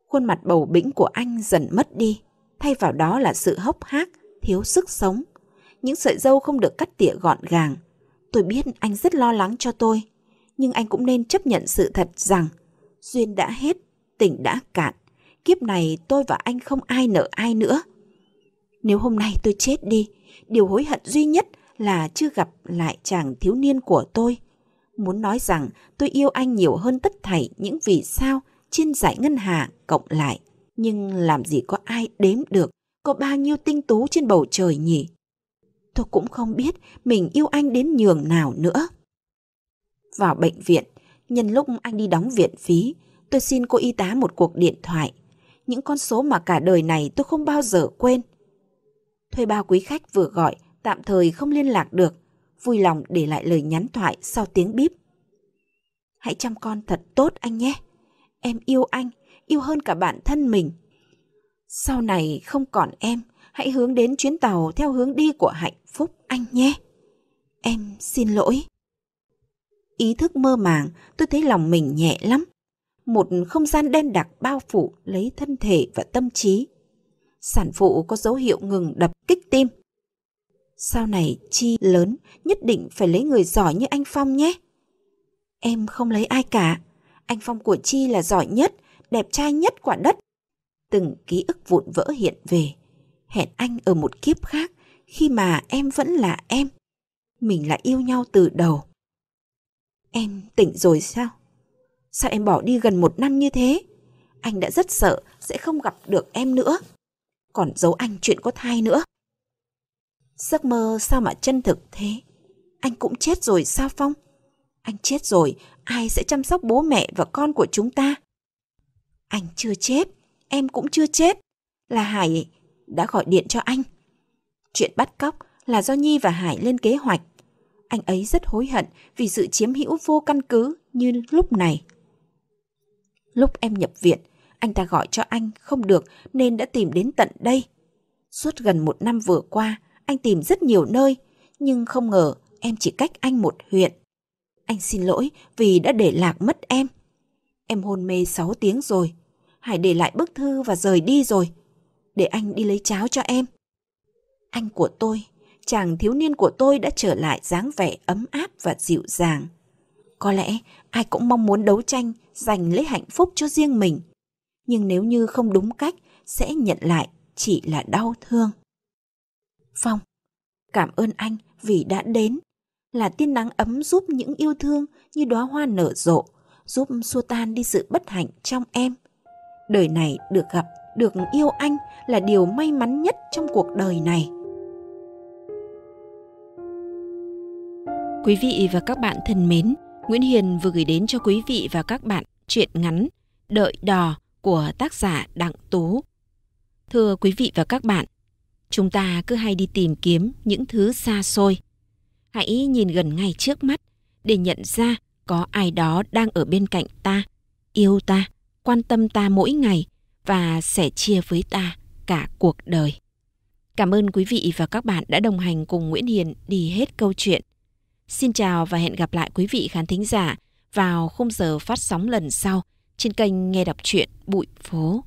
Khuôn mặt bầu bĩnh của anh dần mất đi, thay vào đó là sự hốc hác, thiếu sức sống. Những sợi dâu không được cắt tỉa gọn gàng. Tôi biết anh rất lo lắng cho tôi, nhưng anh cũng nên chấp nhận sự thật rằng duyên đã hết, tình đã cạn. Kiếp này tôi và anh không ai nợ ai nữa. Nếu hôm nay tôi chết đi, điều hối hận duy nhất là chưa gặp lại chàng thiếu niên của tôi. Muốn nói rằng tôi yêu anh nhiều hơn tất thảy những vì sao trên dải ngân hà cộng lại. Nhưng làm gì có ai đếm được có bao nhiêu tinh tú trên bầu trời nhỉ? Tôi cũng không biết mình yêu anh đến nhường nào nữa. Vào bệnh viện, nhân lúc anh đi đóng viện phí, tôi xin cô y tá một cuộc điện thoại. Những con số mà cả đời này tôi không bao giờ quên. Thuê bao quý khách vừa gọi, tạm thời không liên lạc được, vui lòng để lại lời nhắn thoại sau tiếng bíp. Hãy chăm con thật tốt anh nhé. Em yêu anh, yêu hơn cả bản thân mình. Sau này không còn em, hãy hướng đến chuyến tàu theo hướng đi của hạnh phúc anh nhé. Em xin lỗi. Ý thức mơ màng, tôi thấy lòng mình nhẹ lắm. Một không gian đen đặc bao phủ lấy thân thể và tâm trí. Sản phụ có dấu hiệu ngừng đập kích tim. Sau này chi lớn nhất định phải lấy người giỏi như anh Phong nhé. Em không lấy ai cả. Anh Phong của Chi là giỏi nhất, đẹp trai nhất quả đất từng ký ức vụn vỡ hiện về. Hẹn anh ở một kiếp khác khi mà em vẫn là em. Mình lại yêu nhau từ đầu. Em tỉnh rồi sao? Sao em bỏ đi gần một năm như thế? Anh đã rất sợ sẽ không gặp được em nữa. Còn giấu anh chuyện có thai nữa. Giấc mơ sao mà chân thực thế? Anh cũng chết rồi sao Phong? Anh chết rồi, ai sẽ chăm sóc bố mẹ và con của chúng ta? Anh chưa chết em cũng chưa chết, là Hải đã gọi điện cho anh. Chuyện bắt cóc là do Nhi và Hải lên kế hoạch. Anh ấy rất hối hận vì sự chiếm hữu vô căn cứ như lúc này. Lúc em nhập viện, anh ta gọi cho anh không được nên đã tìm đến tận đây. Suốt gần một năm vừa qua, anh tìm rất nhiều nơi, nhưng không ngờ em chỉ cách anh một huyện. Anh xin lỗi vì đã để lạc mất em. Em hôn mê 6 tiếng rồi, Hải để lại bức thư và rời đi rồi. Để anh đi lấy cháo cho em. Anh của tôi, chàng thiếu niên của tôi đã trở lại dáng vẻ ấm áp và dịu dàng. Có lẽ ai cũng mong muốn đấu tranh giành lấy hạnh phúc cho riêng mình. Nhưng nếu như không đúng cách sẽ nhận lại chỉ là đau thương. Phong, cảm ơn anh vì đã đến. Là tiên nắng ấm giúp những yêu thương như đóa hoa nở rộ, giúp xua tan đi sự bất hạnh trong em đời này được gặp được yêu anh là điều may mắn nhất trong cuộc đời này quý vị và các bạn thân mến nguyễn hiền vừa gửi đến cho quý vị và các bạn truyện ngắn đợi đò của tác giả đặng tú thưa quý vị và các bạn chúng ta cứ hay đi tìm kiếm những thứ xa xôi hãy nhìn gần ngay trước mắt để nhận ra có ai đó đang ở bên cạnh ta yêu ta quan tâm ta mỗi ngày và sẻ chia với ta cả cuộc đời. Cảm ơn quý vị và các bạn đã đồng hành cùng Nguyễn Hiền đi hết câu chuyện. Xin chào và hẹn gặp lại quý vị khán thính giả vào khung giờ phát sóng lần sau trên kênh Nghe Đọc truyện Bụi Phố.